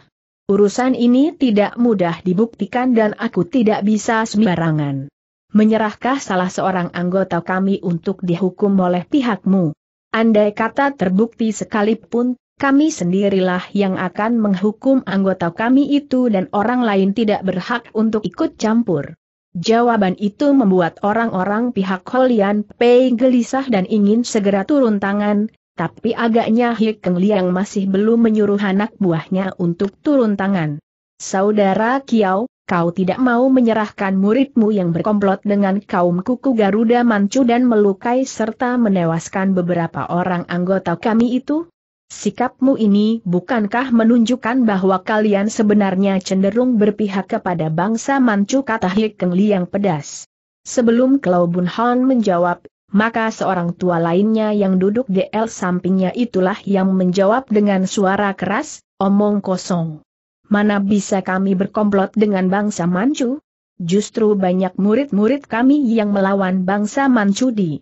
Urusan ini tidak mudah dibuktikan dan aku tidak bisa sembarangan. Menyerahkah salah seorang anggota kami untuk dihukum oleh pihakmu? Andai kata terbukti sekalipun, kami sendirilah yang akan menghukum anggota kami itu dan orang lain tidak berhak untuk ikut campur. Jawaban itu membuat orang-orang pihak Holian Pei gelisah dan ingin segera turun tangan, tapi agaknya Hikeng Liang masih belum menyuruh anak buahnya untuk turun tangan. Saudara Kiao, kau tidak mau menyerahkan muridmu yang berkomplot dengan kaum kuku Garuda Mancu dan melukai serta menewaskan beberapa orang anggota kami itu? Sikapmu ini bukankah menunjukkan bahwa kalian sebenarnya cenderung berpihak kepada bangsa Manchu kata Hikeng Liang pedas. Sebelum Klau Bun Han menjawab, maka seorang tua lainnya yang duduk di L sampingnya itulah yang menjawab dengan suara keras, omong kosong. Mana bisa kami berkomplot dengan bangsa Manchu? Justru banyak murid-murid kami yang melawan bangsa Manchu di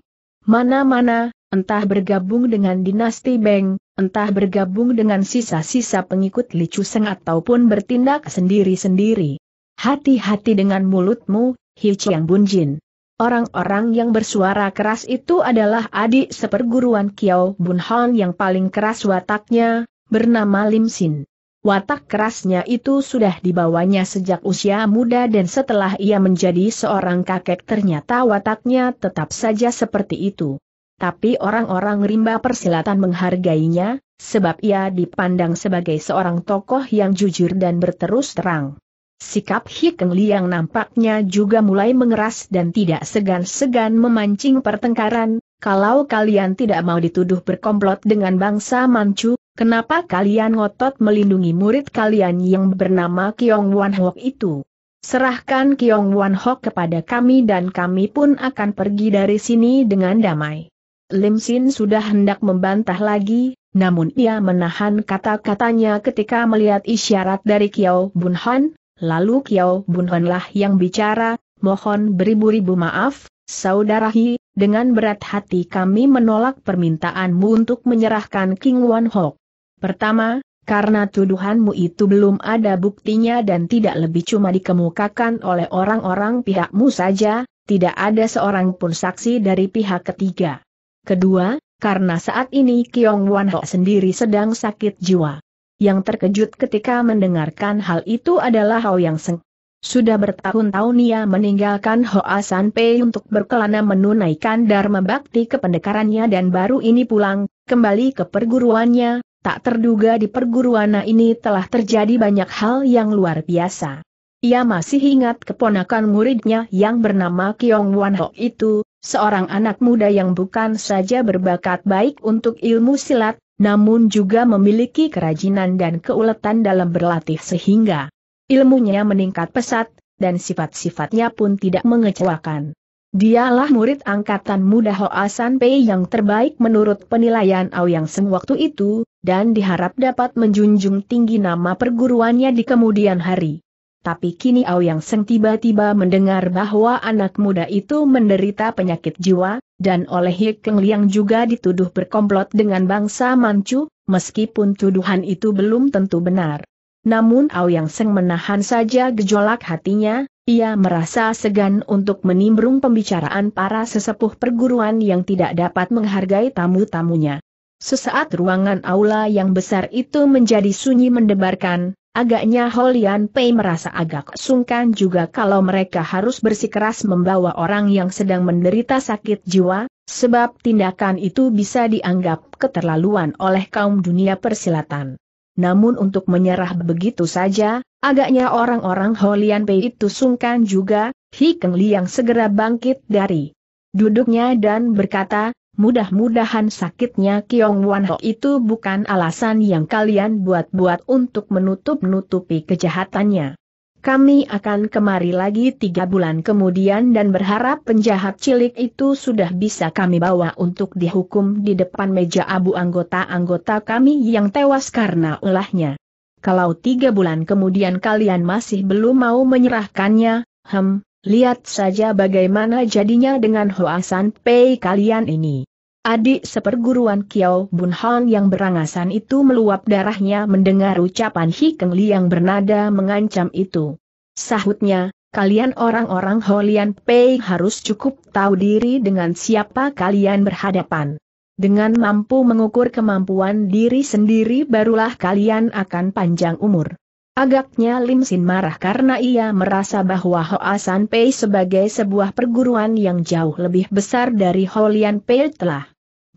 mana-mana, entah bergabung dengan dinasti Beng, entah bergabung dengan sisa-sisa pengikut Li Chuseng ataupun bertindak sendiri-sendiri. Hati-hati dengan mulutmu, Hi Chiang Bunjin. Orang-orang yang bersuara keras itu adalah adik seperguruan Kiao Hon yang paling keras wataknya, bernama Lim Sin. Watak kerasnya itu sudah dibawanya sejak usia muda dan setelah ia menjadi seorang kakek ternyata wataknya tetap saja seperti itu tapi orang-orang rimba persilatan menghargainya, sebab ia dipandang sebagai seorang tokoh yang jujur dan berterus terang. Sikap Hikeng Liang nampaknya juga mulai mengeras dan tidak segan-segan memancing pertengkaran, kalau kalian tidak mau dituduh berkomplot dengan bangsa Manchu, kenapa kalian ngotot melindungi murid kalian yang bernama Kiong Wan Hok itu? Serahkan Kiong Wan Hok kepada kami dan kami pun akan pergi dari sini dengan damai. Lim Sin sudah hendak membantah lagi, namun ia menahan kata-katanya ketika melihat isyarat dari Kiao Bun Han. lalu Kiao Bun lah yang bicara, mohon beribu-ribu maaf, Saudara Hi, dengan berat hati kami menolak permintaanmu untuk menyerahkan King Won Ho. Pertama, karena tuduhanmu itu belum ada buktinya dan tidak lebih cuma dikemukakan oleh orang-orang pihakmu saja, tidak ada seorang pun saksi dari pihak ketiga. Kedua, karena saat ini Kiong Wan Ho sendiri sedang sakit jiwa. Yang terkejut ketika mendengarkan hal itu adalah Hao Yang Seng. Sudah bertahun-tahun ia meninggalkan Hoa San Pei untuk berkelana menunaikan Dharma Bakti kependekarannya dan baru ini pulang, kembali ke perguruannya, tak terduga di perguruan ini telah terjadi banyak hal yang luar biasa. Ia masih ingat keponakan muridnya yang bernama Kiong Wan Ho itu, seorang anak muda yang bukan saja berbakat baik untuk ilmu silat, namun juga memiliki kerajinan dan keuletan dalam berlatih sehingga ilmunya meningkat pesat, dan sifat-sifatnya pun tidak mengecewakan. Dialah murid angkatan muda Hoasan Pei yang terbaik menurut penilaian Aoyang Seng waktu itu, dan diharap dapat menjunjung tinggi nama perguruannya di kemudian hari tapi kini Ao yang Seng tiba-tiba mendengar bahwa anak muda itu menderita penyakit jiwa, dan oleh Keng Liang juga dituduh berkomplot dengan bangsa Manchu, meskipun tuduhan itu belum tentu benar. Namun Ao yang Seng menahan saja gejolak hatinya, ia merasa segan untuk menimbrung pembicaraan para sesepuh perguruan yang tidak dapat menghargai tamu-tamunya. Sesaat ruangan aula yang besar itu menjadi sunyi mendebarkan, Agaknya Holian Pei merasa agak sungkan juga kalau mereka harus bersikeras membawa orang yang sedang menderita sakit jiwa, sebab tindakan itu bisa dianggap keterlaluan oleh kaum dunia persilatan. Namun untuk menyerah begitu saja, agaknya orang-orang Holian Pei itu sungkan juga, Hikeng Liang segera bangkit dari duduknya dan berkata, Mudah-mudahan sakitnya Kiong Wan itu bukan alasan yang kalian buat-buat untuk menutup-nutupi kejahatannya. Kami akan kemari lagi tiga bulan kemudian dan berharap penjahat cilik itu sudah bisa kami bawa untuk dihukum di depan meja abu anggota-anggota kami yang tewas karena ulahnya. Kalau tiga bulan kemudian kalian masih belum mau menyerahkannya, hem, Lihat saja bagaimana jadinya dengan Hoasan Pei kalian ini. Adik seperguruan Kiao Bun Han yang berangasan itu meluap darahnya mendengar ucapan Hi Keng Li yang bernada mengancam itu. Sahutnya, kalian orang-orang Holian Pei harus cukup tahu diri dengan siapa kalian berhadapan. Dengan mampu mengukur kemampuan diri sendiri barulah kalian akan panjang umur. Agaknya Lim Sin marah karena ia merasa bahwa Hoasan Pei sebagai sebuah perguruan yang jauh lebih besar dari Holian Pei telah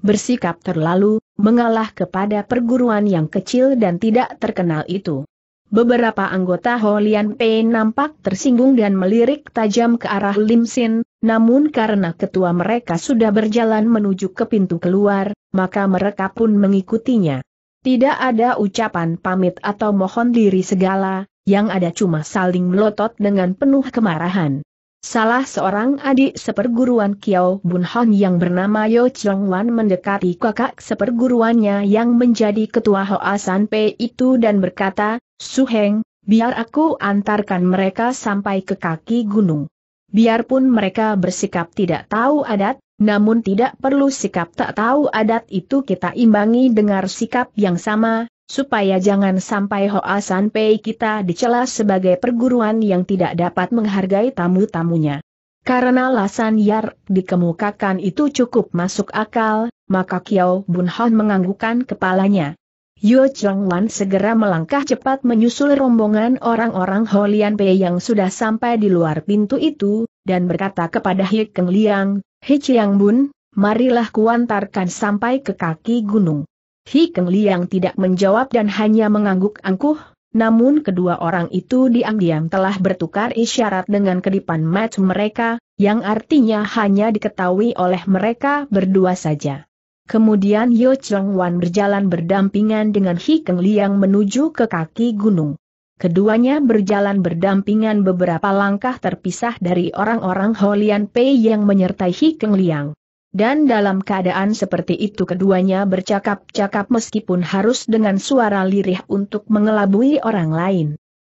bersikap terlalu, mengalah kepada perguruan yang kecil dan tidak terkenal itu. Beberapa anggota Holian Pei nampak tersinggung dan melirik tajam ke arah Lim Sin, namun karena ketua mereka sudah berjalan menuju ke pintu keluar, maka mereka pun mengikutinya. Tidak ada ucapan pamit atau mohon diri segala, yang ada cuma saling melotot dengan penuh kemarahan. Salah seorang adik seperguruan Kiao Bun Hon yang bernama Yo Chong Wan mendekati kakak seperguruannya yang menjadi ketua Hoa San Pei itu dan berkata, Su Heng, biar aku antarkan mereka sampai ke kaki gunung. Biarpun mereka bersikap tidak tahu adat, namun tidak perlu sikap tak tahu adat itu kita imbangi dengan sikap yang sama, supaya jangan sampai Hoa Sanpei kita dicela sebagai perguruan yang tidak dapat menghargai tamu-tamunya. Karena alasan Yar dikemukakan itu cukup masuk akal, maka Kiao Bun Hon menganggukkan kepalanya. Yo Chong Wan segera melangkah cepat menyusul rombongan orang-orang Holian Pei yang sudah sampai di luar pintu itu, dan berkata kepada He Keng Liang, Hei Chiang Bun, marilah kuantarkan sampai ke kaki gunung. He Keng Liang tidak menjawab dan hanya mengangguk angkuh, namun kedua orang itu diam-diam telah bertukar isyarat dengan kedipan mata mereka, yang artinya hanya diketahui oleh mereka berdua saja. Kemudian Yo Chong Wan berjalan berdampingan dengan Hi Keng Liang menuju ke kaki gunung. Keduanya berjalan berdampingan beberapa langkah terpisah dari orang-orang Holian Pei yang menyertai Hi Keng Liang. Dan dalam keadaan seperti itu keduanya bercakap-cakap meskipun harus dengan suara lirih untuk mengelabui orang lain.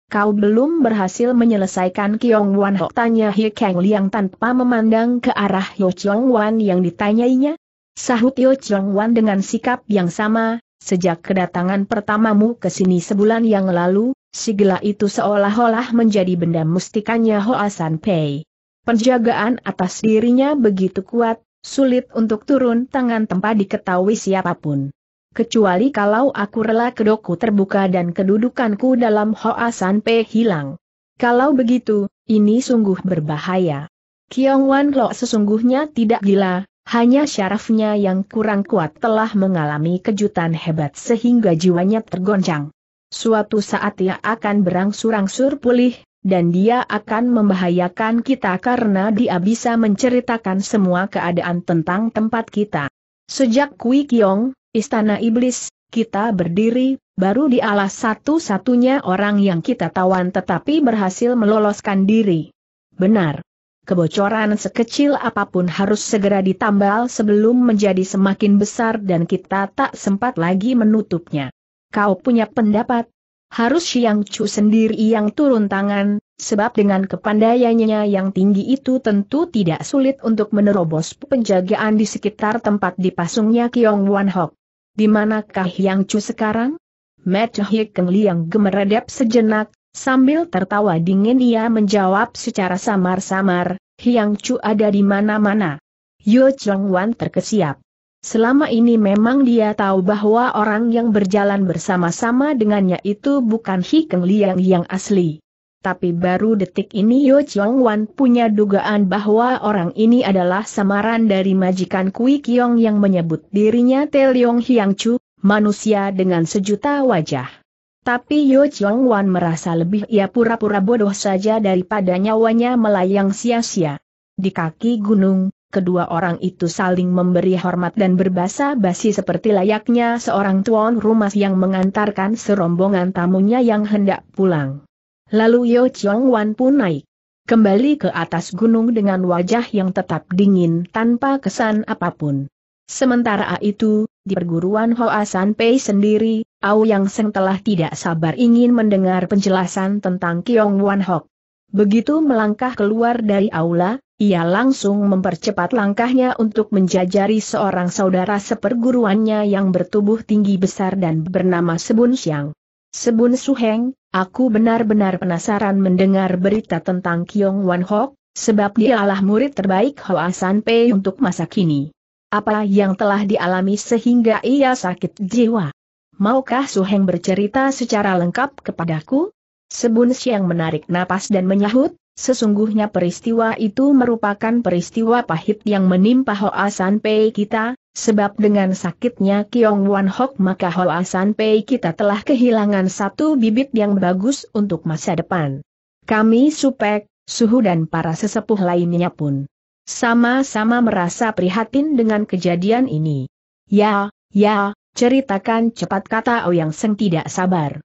Kau belum berhasil menyelesaikan Kiong Wan Ho tanya Hi Keng Liang tanpa memandang ke arah Yo Chong Wan yang ditanyainya? Sahut Yo Chong Wan dengan sikap yang sama, sejak kedatangan pertamamu ke sini sebulan yang lalu, si gila itu seolah-olah menjadi benda mustikanya Hoa San Pei. Penjagaan atas dirinya begitu kuat, sulit untuk turun tangan tanpa diketahui siapapun. Kecuali kalau aku rela kedoku terbuka dan kedudukanku dalam Hoa San Pei hilang. Kalau begitu, ini sungguh berbahaya. Kiong Wan Lo sesungguhnya tidak gila, hanya syarafnya yang kurang kuat telah mengalami kejutan hebat sehingga jiwanya tergoncang. Suatu saat ia akan berangsur-angsur pulih, dan dia akan membahayakan kita karena dia bisa menceritakan semua keadaan tentang tempat kita. Sejak Kui Kiong, Istana Iblis, kita berdiri, baru dialah satu-satunya orang yang kita tawan tetapi berhasil meloloskan diri. Benar kebocoran sekecil apapun harus segera ditambal sebelum menjadi semakin besar dan kita tak sempat lagi menutupnya. Kau punya pendapat? Harus Siang Chu sendiri yang turun tangan, sebab dengan kepandaiannya yang tinggi itu tentu tidak sulit untuk menerobos penjagaan di sekitar tempat dipasungnya Kiong Wan Hok. Di manakah Yang Chu sekarang? Matt Hikeng Liang gemeredap sejenak, Sambil tertawa dingin ia menjawab secara samar-samar, Hiang Chu ada di mana-mana. Yo Chong Wan terkesiap. Selama ini memang dia tahu bahwa orang yang berjalan bersama-sama dengannya itu bukan Hi Keng Liang yang asli. Tapi baru detik ini Yo Chong Wan punya dugaan bahwa orang ini adalah samaran dari majikan Kui Kiong yang menyebut dirinya Te Leong Hiang Chu, manusia dengan sejuta wajah. Tapi Yo Chong Wan merasa lebih ia pura-pura bodoh saja daripada nyawanya melayang sia-sia. Di kaki gunung, kedua orang itu saling memberi hormat dan berbahasa basi seperti layaknya seorang tuan rumah yang mengantarkan serombongan tamunya yang hendak pulang. Lalu Yo Chong Wan pun naik kembali ke atas gunung dengan wajah yang tetap dingin tanpa kesan apapun. Sementara itu, di perguruan Hoa Pei sendiri, Au Yang Seng telah tidak sabar ingin mendengar penjelasan tentang Kiong Wan Hok. Begitu melangkah keluar dari aula, ia langsung mempercepat langkahnya untuk menjajari seorang saudara seperguruannya yang bertubuh tinggi besar dan bernama Sebun Siang. Sebun Heng, aku benar-benar penasaran mendengar berita tentang Kiong Wan Hok, sebab dialah murid terbaik Hoa Pei untuk masa kini. Apa yang telah dialami sehingga ia sakit jiwa? Maukah Su Heng bercerita secara lengkap kepadaku? Sebun Siang menarik napas dan menyahut, sesungguhnya peristiwa itu merupakan peristiwa pahit yang menimpa Hoa San Pei kita, sebab dengan sakitnya Kiong Wan Hok maka Hoa San Pei kita telah kehilangan satu bibit yang bagus untuk masa depan. Kami Supek, Suhu dan para sesepuh lainnya pun sama-sama merasa prihatin dengan kejadian ini. Ya, ya, ceritakan cepat kata Ouyang Seng tidak sabar.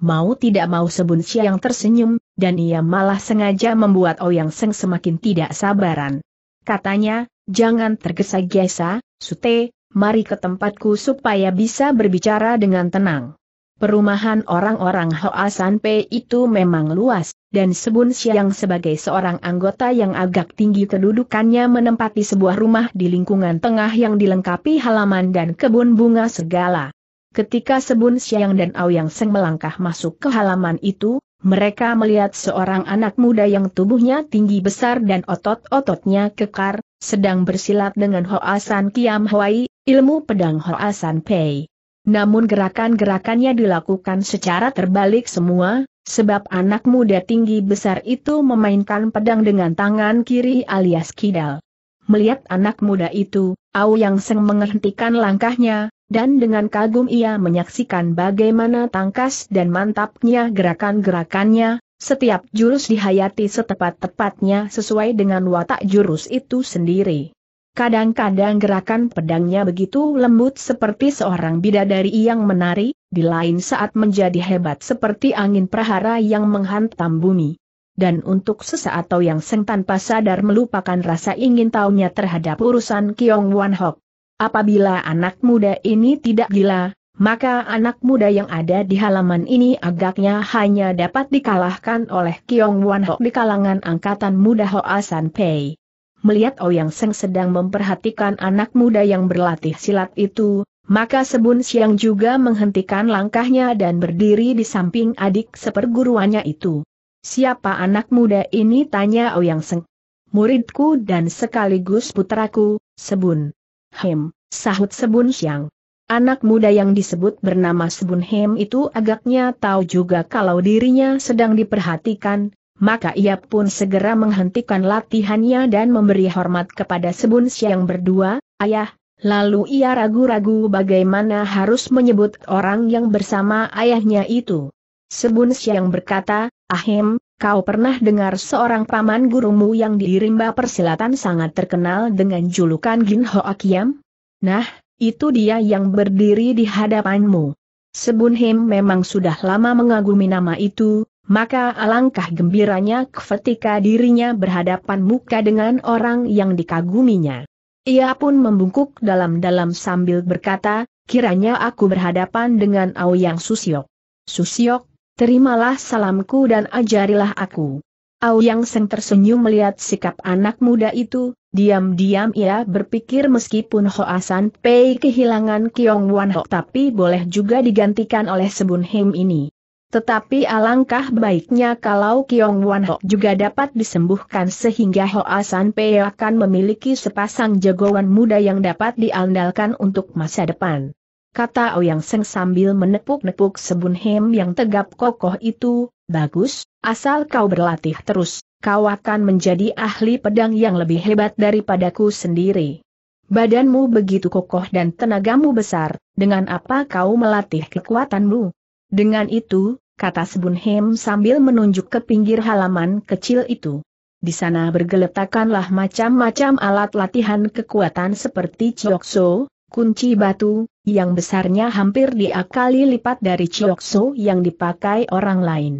Mau tidak mau Sebun yang tersenyum, dan ia malah sengaja membuat Ouyang Seng semakin tidak sabaran. Katanya, jangan tergesa-gesa, Sute, mari ke tempatku supaya bisa berbicara dengan tenang. Perumahan orang-orang Hoa Sanpe itu memang luas, dan Sebun Siang sebagai seorang anggota yang agak tinggi kedudukannya menempati sebuah rumah di lingkungan tengah yang dilengkapi halaman dan kebun bunga segala. Ketika Sebun Siang dan Yang Seng melangkah masuk ke halaman itu, mereka melihat seorang anak muda yang tubuhnya tinggi besar dan otot-ototnya kekar, sedang bersilat dengan Hoasan Kiam Hawaii, ilmu pedang Hoasan Pei. Namun gerakan-gerakannya dilakukan secara terbalik semua, sebab anak muda tinggi besar itu memainkan pedang dengan tangan kiri alias kidal. Melihat anak muda itu, Au Yang Seng menghentikan langkahnya, dan dengan kagum ia menyaksikan bagaimana tangkas dan mantapnya gerakan-gerakannya, setiap jurus dihayati setepat-tepatnya sesuai dengan watak jurus itu sendiri. Kadang-kadang gerakan pedangnya begitu lembut seperti seorang bidadari yang menari, di lain saat menjadi hebat seperti angin prahara yang menghantam bumi. Dan untuk sesaat atau yang Seng tanpa sadar melupakan rasa ingin tahunya terhadap urusan Kiong Wan Hok. Apabila anak muda ini tidak gila, maka anak muda yang ada di halaman ini agaknya hanya dapat dikalahkan oleh Kiong Wan Hok di kalangan angkatan muda Hoa San Pei melihat Ouyang oh Seng sedang memperhatikan anak muda yang berlatih silat itu, maka Sebun Siang juga menghentikan langkahnya dan berdiri di samping adik seperguruannya itu. Siapa anak muda ini? tanya Ouyang oh Seng. Muridku dan sekaligus putraku, Sebun. Hem, sahut Sebun Siang. Anak muda yang disebut bernama Sebun Hem itu agaknya tahu juga kalau dirinya sedang diperhatikan, maka ia pun segera menghentikan latihannya dan memberi hormat kepada Sebun Siang berdua, ayah, lalu ia ragu-ragu bagaimana harus menyebut orang yang bersama ayahnya itu. Sebun Siang berkata, Ahem, kau pernah dengar seorang paman gurumu yang di rimba persilatan sangat terkenal dengan julukan Gin Akiam? Nah, itu dia yang berdiri di hadapanmu. Sebun Him memang sudah lama mengagumi nama itu, maka alangkah gembiranya ketika dirinya berhadapan muka dengan orang yang dikaguminya. Ia pun membungkuk dalam-dalam sambil berkata, kiranya aku berhadapan dengan Au Yang Susiok. Susiok, terimalah salamku dan ajarilah aku. Aoyang Seng tersenyum melihat sikap anak muda itu, diam-diam ia berpikir meskipun Hoasan Pei kehilangan Kiong Wan Ho tapi boleh juga digantikan oleh Sebun Him ini. Tetapi alangkah baiknya kalau Kiong Wan Ho juga dapat disembuhkan sehingga Hoa San Pei akan memiliki sepasang jagoan muda yang dapat diandalkan untuk masa depan. Kata Ouyang Seng sambil menepuk-nepuk sebun hem yang tegap kokoh itu, bagus, asal kau berlatih terus, kau akan menjadi ahli pedang yang lebih hebat daripadaku sendiri. Badanmu begitu kokoh dan tenagamu besar, dengan apa kau melatih kekuatanmu? Dengan itu, kata Sebunhem sambil menunjuk ke pinggir halaman kecil itu. Di sana bergeletakanlah macam-macam alat latihan kekuatan seperti ciokso, kunci batu, yang besarnya hampir diakali lipat dari ciokso yang dipakai orang lain.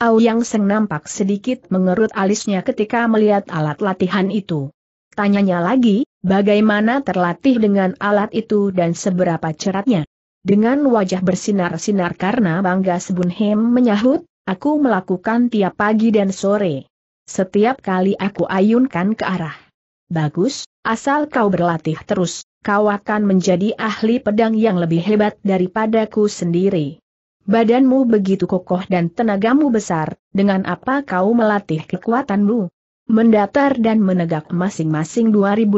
Au Yang Seng nampak sedikit mengerut alisnya ketika melihat alat latihan itu. Tanyanya lagi, bagaimana terlatih dengan alat itu dan seberapa ceratnya? Dengan wajah bersinar-sinar karena bangga Sebunhem menyahut, aku melakukan tiap pagi dan sore. Setiap kali aku ayunkan ke arah. Bagus, asal kau berlatih terus, kau akan menjadi ahli pedang yang lebih hebat daripadaku sendiri. Badanmu begitu kokoh dan tenagamu besar, dengan apa kau melatih kekuatanmu? Mendatar dan menegak masing-masing 2500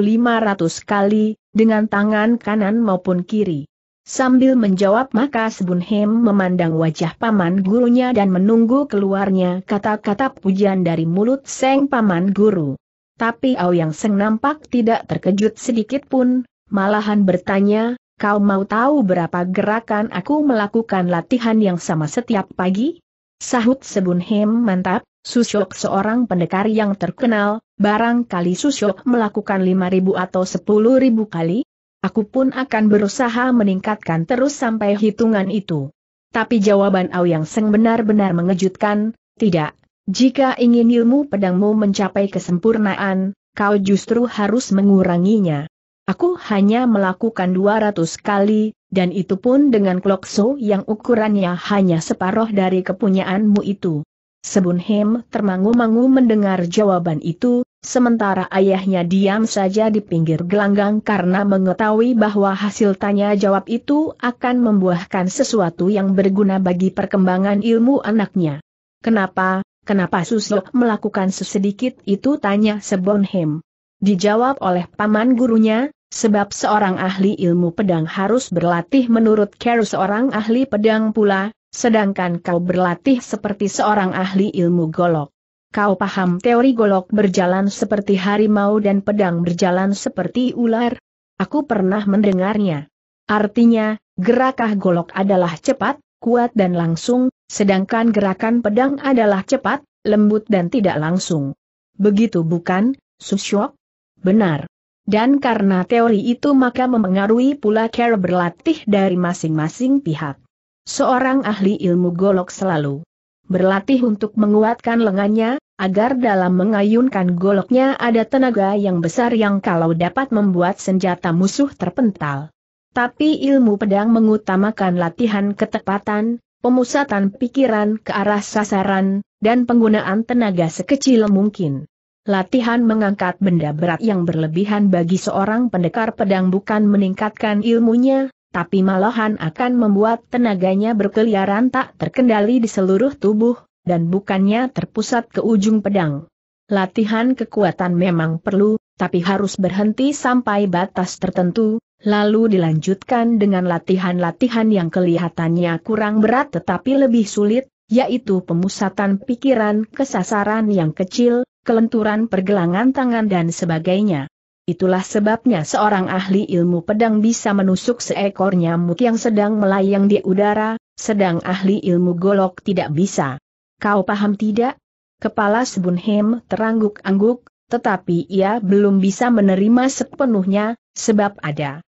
kali, dengan tangan kanan maupun kiri. Sambil menjawab maka Sebun Hem memandang wajah paman gurunya dan menunggu keluarnya kata-kata pujian dari mulut Seng paman guru. Tapi Aoyang Seng nampak tidak terkejut sedikit pun, malahan bertanya, kau mau tahu berapa gerakan aku melakukan latihan yang sama setiap pagi? Sahut Sebun Hem mantap, Susuk seorang pendekar yang terkenal, barangkali Susuk melakukan 5.000 atau 10.000 kali, Aku pun akan berusaha meningkatkan terus sampai hitungan itu. Tapi jawaban yang Seng benar-benar mengejutkan, tidak. Jika ingin ilmu pedangmu mencapai kesempurnaan, kau justru harus menguranginya. Aku hanya melakukan 200 kali, dan itu pun dengan klokso yang ukurannya hanya separoh dari kepunyaanmu itu. Sebun Hem termangu-mangu mendengar jawaban itu, sementara ayahnya diam saja di pinggir gelanggang karena mengetahui bahwa hasil tanya jawab itu akan membuahkan sesuatu yang berguna bagi perkembangan ilmu anaknya. Kenapa, kenapa Susok melakukan sesedikit itu tanya Sebun Hem. Dijawab oleh paman gurunya, sebab seorang ahli ilmu pedang harus berlatih menurut cara seorang ahli pedang pula, Sedangkan kau berlatih seperti seorang ahli ilmu golok. Kau paham teori golok berjalan seperti harimau dan pedang berjalan seperti ular? Aku pernah mendengarnya. Artinya, gerakah golok adalah cepat, kuat dan langsung, sedangkan gerakan pedang adalah cepat, lembut dan tidak langsung. Begitu bukan, Susyok? Benar. Dan karena teori itu maka memengaruhi pula cara berlatih dari masing-masing pihak seorang ahli ilmu golok selalu berlatih untuk menguatkan lengannya, agar dalam mengayunkan goloknya ada tenaga yang besar yang kalau dapat membuat senjata musuh terpental. Tapi ilmu pedang mengutamakan latihan ketepatan, pemusatan pikiran ke arah sasaran, dan penggunaan tenaga sekecil mungkin. Latihan mengangkat benda berat yang berlebihan bagi seorang pendekar pedang bukan meningkatkan ilmunya, tapi malahan akan membuat tenaganya berkeliaran tak terkendali di seluruh tubuh, dan bukannya terpusat ke ujung pedang. Latihan kekuatan memang perlu, tapi harus berhenti sampai batas tertentu, lalu dilanjutkan dengan latihan-latihan yang kelihatannya kurang berat tetapi lebih sulit, yaitu pemusatan pikiran kesasaran yang kecil, kelenturan pergelangan tangan dan sebagainya. Itulah sebabnya seorang ahli ilmu pedang bisa menusuk seekor nyamuk yang sedang melayang di udara, sedang ahli ilmu golok tidak bisa. Kau paham tidak? Kepala Sebunhem terangguk-angguk, tetapi ia belum bisa menerima sepenuhnya, sebab ada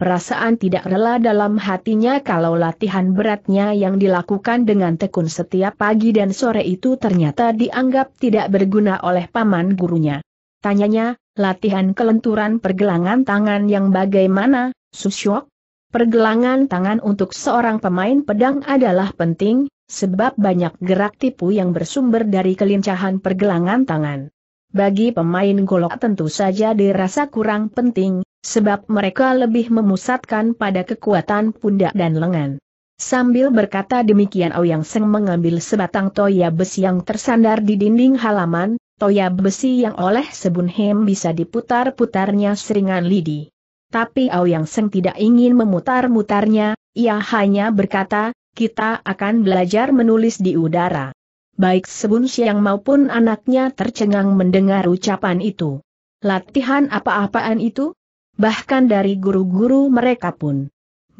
perasaan tidak rela dalam hatinya kalau latihan beratnya yang dilakukan dengan tekun setiap pagi dan sore itu ternyata dianggap tidak berguna oleh paman gurunya. Tanyanya, latihan kelenturan pergelangan tangan yang bagaimana, Susyok? Pergelangan tangan untuk seorang pemain pedang adalah penting, sebab banyak gerak tipu yang bersumber dari kelincahan pergelangan tangan. Bagi pemain golok tentu saja dirasa kurang penting, sebab mereka lebih memusatkan pada kekuatan pundak dan lengan. Sambil berkata demikian Ouyang Seng mengambil sebatang toya besi yang tersandar di dinding halaman, toya besi yang oleh Sebun Hem bisa diputar-putarnya seringan lidi. Tapi Ao Yang Seng tidak ingin memutar-mutarnya, ia hanya berkata, kita akan belajar menulis di udara. Baik Sebun Siang maupun anaknya tercengang mendengar ucapan itu. Latihan apa-apaan itu? Bahkan dari guru-guru mereka pun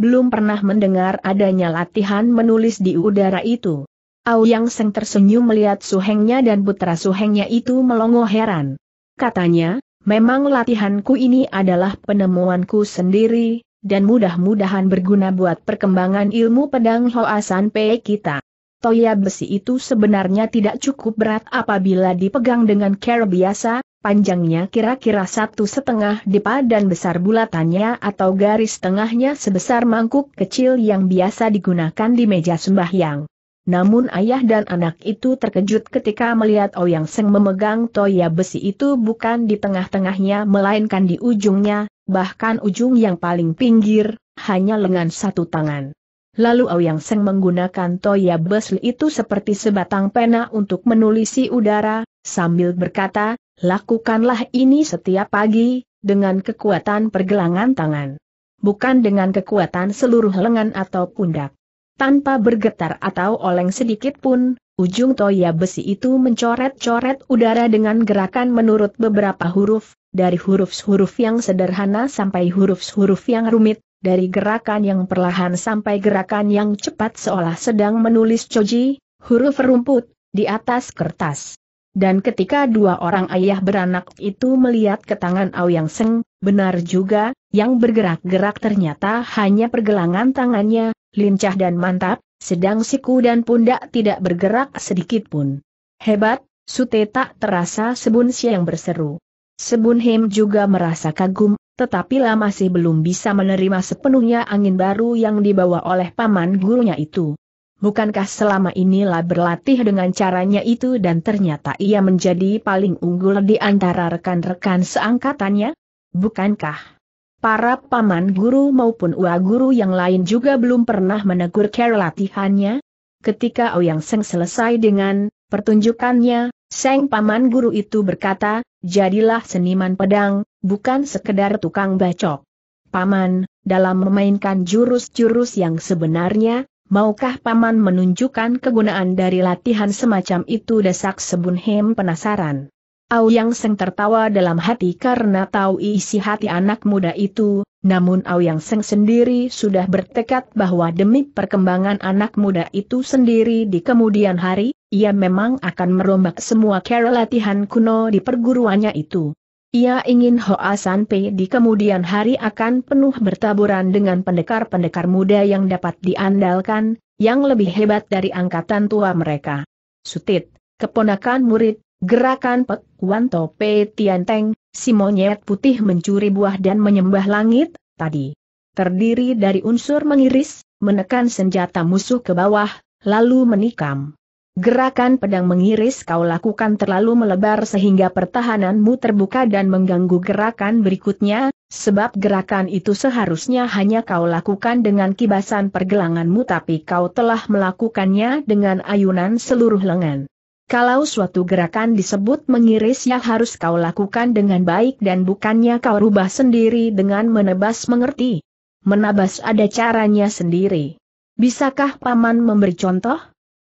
belum pernah mendengar adanya latihan menulis di udara itu. Auyang Seng tersenyum melihat suhengnya dan putra suhengnya itu melongo heran. Katanya, memang latihanku ini adalah penemuanku sendiri, dan mudah-mudahan berguna buat perkembangan ilmu pedang Hoasan Pei kita. Toya besi itu sebenarnya tidak cukup berat apabila dipegang dengan care biasa, panjangnya kira-kira satu setengah depa dan besar bulatannya atau garis tengahnya sebesar mangkuk kecil yang biasa digunakan di meja sembahyang namun ayah dan anak itu terkejut ketika melihat Ouyang Seng memegang toya besi itu bukan di tengah-tengahnya melainkan di ujungnya, bahkan ujung yang paling pinggir, hanya lengan satu tangan. Lalu Ouyang Seng menggunakan toya besi itu seperti sebatang pena untuk menulisi udara, sambil berkata, lakukanlah ini setiap pagi, dengan kekuatan pergelangan tangan. Bukan dengan kekuatan seluruh lengan atau pundak. Tanpa bergetar atau oleng sedikit pun, ujung toya besi itu mencoret-coret udara dengan gerakan menurut beberapa huruf, dari huruf-huruf yang sederhana sampai huruf-huruf yang rumit, dari gerakan yang perlahan sampai gerakan yang cepat seolah sedang menulis coji, huruf rumput, di atas kertas. Dan ketika dua orang ayah beranak itu melihat ke tangan Yang Seng, benar juga, yang bergerak-gerak ternyata hanya pergelangan tangannya, lincah dan mantap, sedang siku dan pundak tidak bergerak sedikit pun. Hebat, Sute tak terasa Sebun Siang berseru. Sebun Him juga merasa kagum, tetapi lah masih belum bisa menerima sepenuhnya angin baru yang dibawa oleh paman gurunya itu. Bukankah selama inilah berlatih dengan caranya itu dan ternyata ia menjadi paling unggul di antara rekan-rekan seangkatannya? Bukankah? Para paman guru maupun ua guru yang lain juga belum pernah menegur care latihannya. Ketika Ouyang Seng selesai dengan pertunjukannya, Seng paman guru itu berkata, jadilah seniman pedang, bukan sekedar tukang bacok. Paman, dalam memainkan jurus-jurus yang sebenarnya, maukah Paman menunjukkan kegunaan dari latihan semacam itu desak Sebunhem penasaran. Aoyang Seng tertawa dalam hati karena tahu isi hati anak muda itu, namun Aoyang Seng sendiri sudah bertekad bahwa demi perkembangan anak muda itu sendiri di kemudian hari, ia memang akan merombak semua cara latihan kuno di perguruannya itu. Ia ingin Hoa Sanpei di kemudian hari akan penuh bertaburan dengan pendekar-pendekar muda yang dapat diandalkan, yang lebih hebat dari angkatan tua mereka. Sutit, keponakan murid, Gerakan Pek Kuan Tope Teng, si monyet putih mencuri buah dan menyembah langit, tadi. Terdiri dari unsur mengiris, menekan senjata musuh ke bawah, lalu menikam. Gerakan pedang mengiris kau lakukan terlalu melebar sehingga pertahananmu terbuka dan mengganggu gerakan berikutnya, sebab gerakan itu seharusnya hanya kau lakukan dengan kibasan pergelanganmu tapi kau telah melakukannya dengan ayunan seluruh lengan. Kalau suatu gerakan disebut mengiris ya harus kau lakukan dengan baik dan bukannya kau rubah sendiri dengan menebas mengerti. Menabas ada caranya sendiri. Bisakah paman memberi contoh?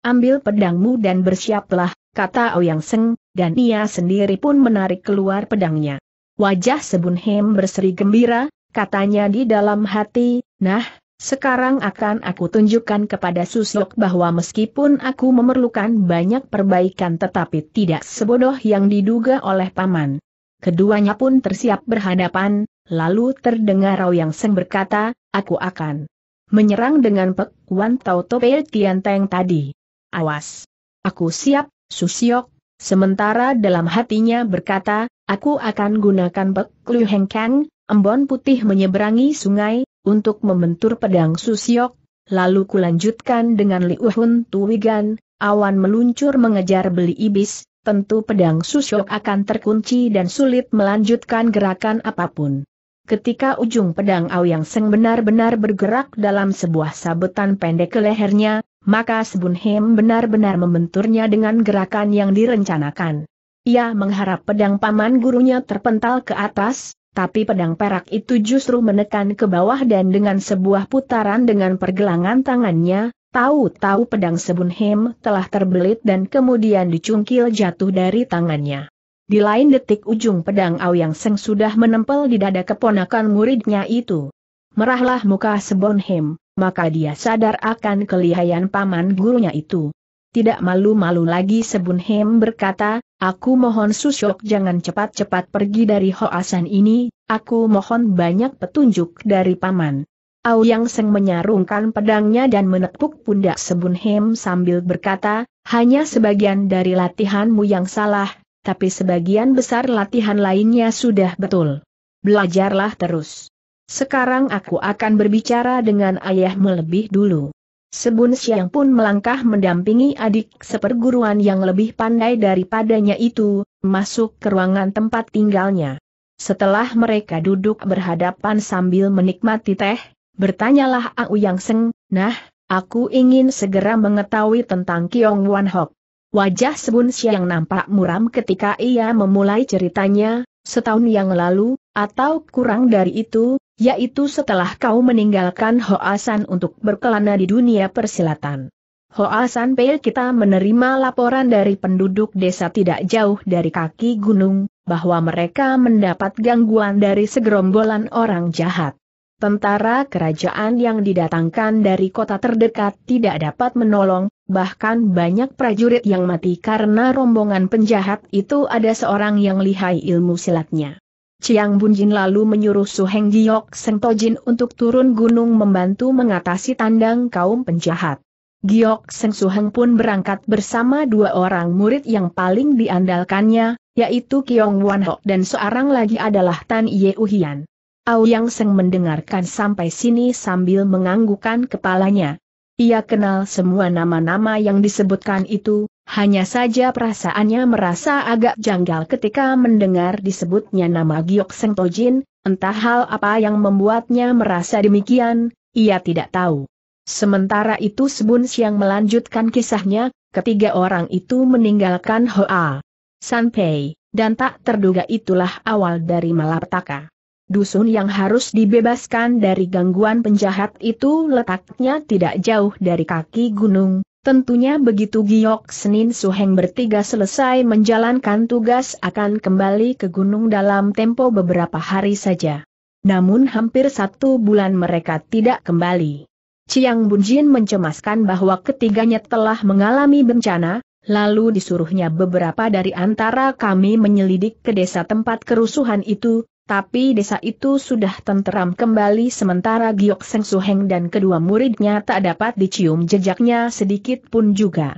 Ambil pedangmu dan bersiaplah, kata Ouyang Seng, dan ia sendiri pun menarik keluar pedangnya. Wajah Sebun Hem berseri gembira, katanya di dalam hati, nah, sekarang akan aku tunjukkan kepada Susyok bahwa meskipun aku memerlukan banyak perbaikan tetapi tidak sebodoh yang diduga oleh paman. Keduanya pun tersiap berhadapan, lalu terdengar Rao Yang Seng berkata, aku akan menyerang dengan Pek Wan Tau Tope Teng tadi. Awas! Aku siap, Susyok, sementara dalam hatinya berkata, aku akan gunakan Pek Liu Heng Kang, embon putih menyeberangi sungai, untuk membentur pedang Susyok, lalu kulanjutkan dengan Liuhun Tuwigan, awan meluncur mengejar beli ibis, tentu pedang Susyok akan terkunci dan sulit melanjutkan gerakan apapun. Ketika ujung pedang Aoyang Seng benar-benar bergerak dalam sebuah sabetan pendek ke lehernya, maka Sebun Hem benar-benar membenturnya dengan gerakan yang direncanakan. Ia mengharap pedang paman gurunya terpental ke atas, tapi pedang perak itu justru menekan ke bawah dan dengan sebuah putaran dengan pergelangan tangannya, tahu-tahu pedang Sebunhem telah terbelit dan kemudian dicungkil jatuh dari tangannya. Di lain detik ujung pedang Yang Seng sudah menempel di dada keponakan muridnya itu. Merahlah muka Sebunhem, maka dia sadar akan kelihayan paman gurunya itu. Tidak malu-malu lagi Sebunhem berkata, Aku mohon Susok jangan cepat-cepat pergi dari Hoasan ini, aku mohon banyak petunjuk dari paman. Auyang Seng menyarungkan pedangnya dan menepuk pundak Sebun Hem sambil berkata, hanya sebagian dari latihanmu yang salah, tapi sebagian besar latihan lainnya sudah betul. Belajarlah terus. Sekarang aku akan berbicara dengan ayahmu lebih dulu. Sebun Siang pun melangkah mendampingi adik seperguruan yang lebih pandai daripadanya itu, masuk ke ruangan tempat tinggalnya. Setelah mereka duduk berhadapan sambil menikmati teh, bertanyalah Au Yang Seng, nah, aku ingin segera mengetahui tentang Kiong Wan Hok. Wajah Sebun Siang nampak muram ketika ia memulai ceritanya, setahun yang lalu, atau kurang dari itu, yaitu setelah kau meninggalkan Hoasan untuk berkelana di dunia persilatan. Hoasan Pei kita menerima laporan dari penduduk desa tidak jauh dari kaki gunung, bahwa mereka mendapat gangguan dari segerombolan orang jahat. Tentara kerajaan yang didatangkan dari kota terdekat tidak dapat menolong, bahkan banyak prajurit yang mati karena rombongan penjahat itu ada seorang yang lihai ilmu silatnya. Chiang Bunjin lalu menyuruh Su Heng Giok Seng Tojin untuk turun gunung membantu mengatasi tandang kaum penjahat. Giok Seng Su pun berangkat bersama dua orang murid yang paling diandalkannya, yaitu Kiong Wan Hok dan seorang lagi adalah Tan Ye Uhian. Auyang Seng mendengarkan sampai sini sambil menganggukan kepalanya. Ia kenal semua nama-nama yang disebutkan itu, hanya saja perasaannya merasa agak janggal ketika mendengar disebutnya nama Giok Seng Tojin, entah hal apa yang membuatnya merasa demikian, ia tidak tahu. Sementara itu Sebun Siang melanjutkan kisahnya, ketiga orang itu meninggalkan Hoa Sanpei, dan tak terduga itulah awal dari malapetaka. Dusun yang harus dibebaskan dari gangguan penjahat itu letaknya tidak jauh dari kaki gunung, Tentunya begitu Giok Senin Suheng bertiga selesai menjalankan tugas akan kembali ke gunung dalam tempo beberapa hari saja. Namun hampir satu bulan mereka tidak kembali. Chiang Bunjin mencemaskan bahwa ketiganya telah mengalami bencana, lalu disuruhnya beberapa dari antara kami menyelidik ke desa tempat kerusuhan itu, tapi desa itu sudah tenteram kembali sementara Giok Seng Suheng dan kedua muridnya tak dapat dicium jejaknya sedikit pun juga.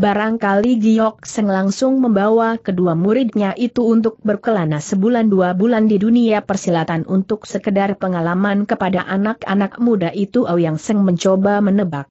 Barangkali Giok Seng langsung membawa kedua muridnya itu untuk berkelana sebulan dua bulan di dunia persilatan untuk sekedar pengalaman kepada anak-anak muda itu Aoyang Seng mencoba menebak.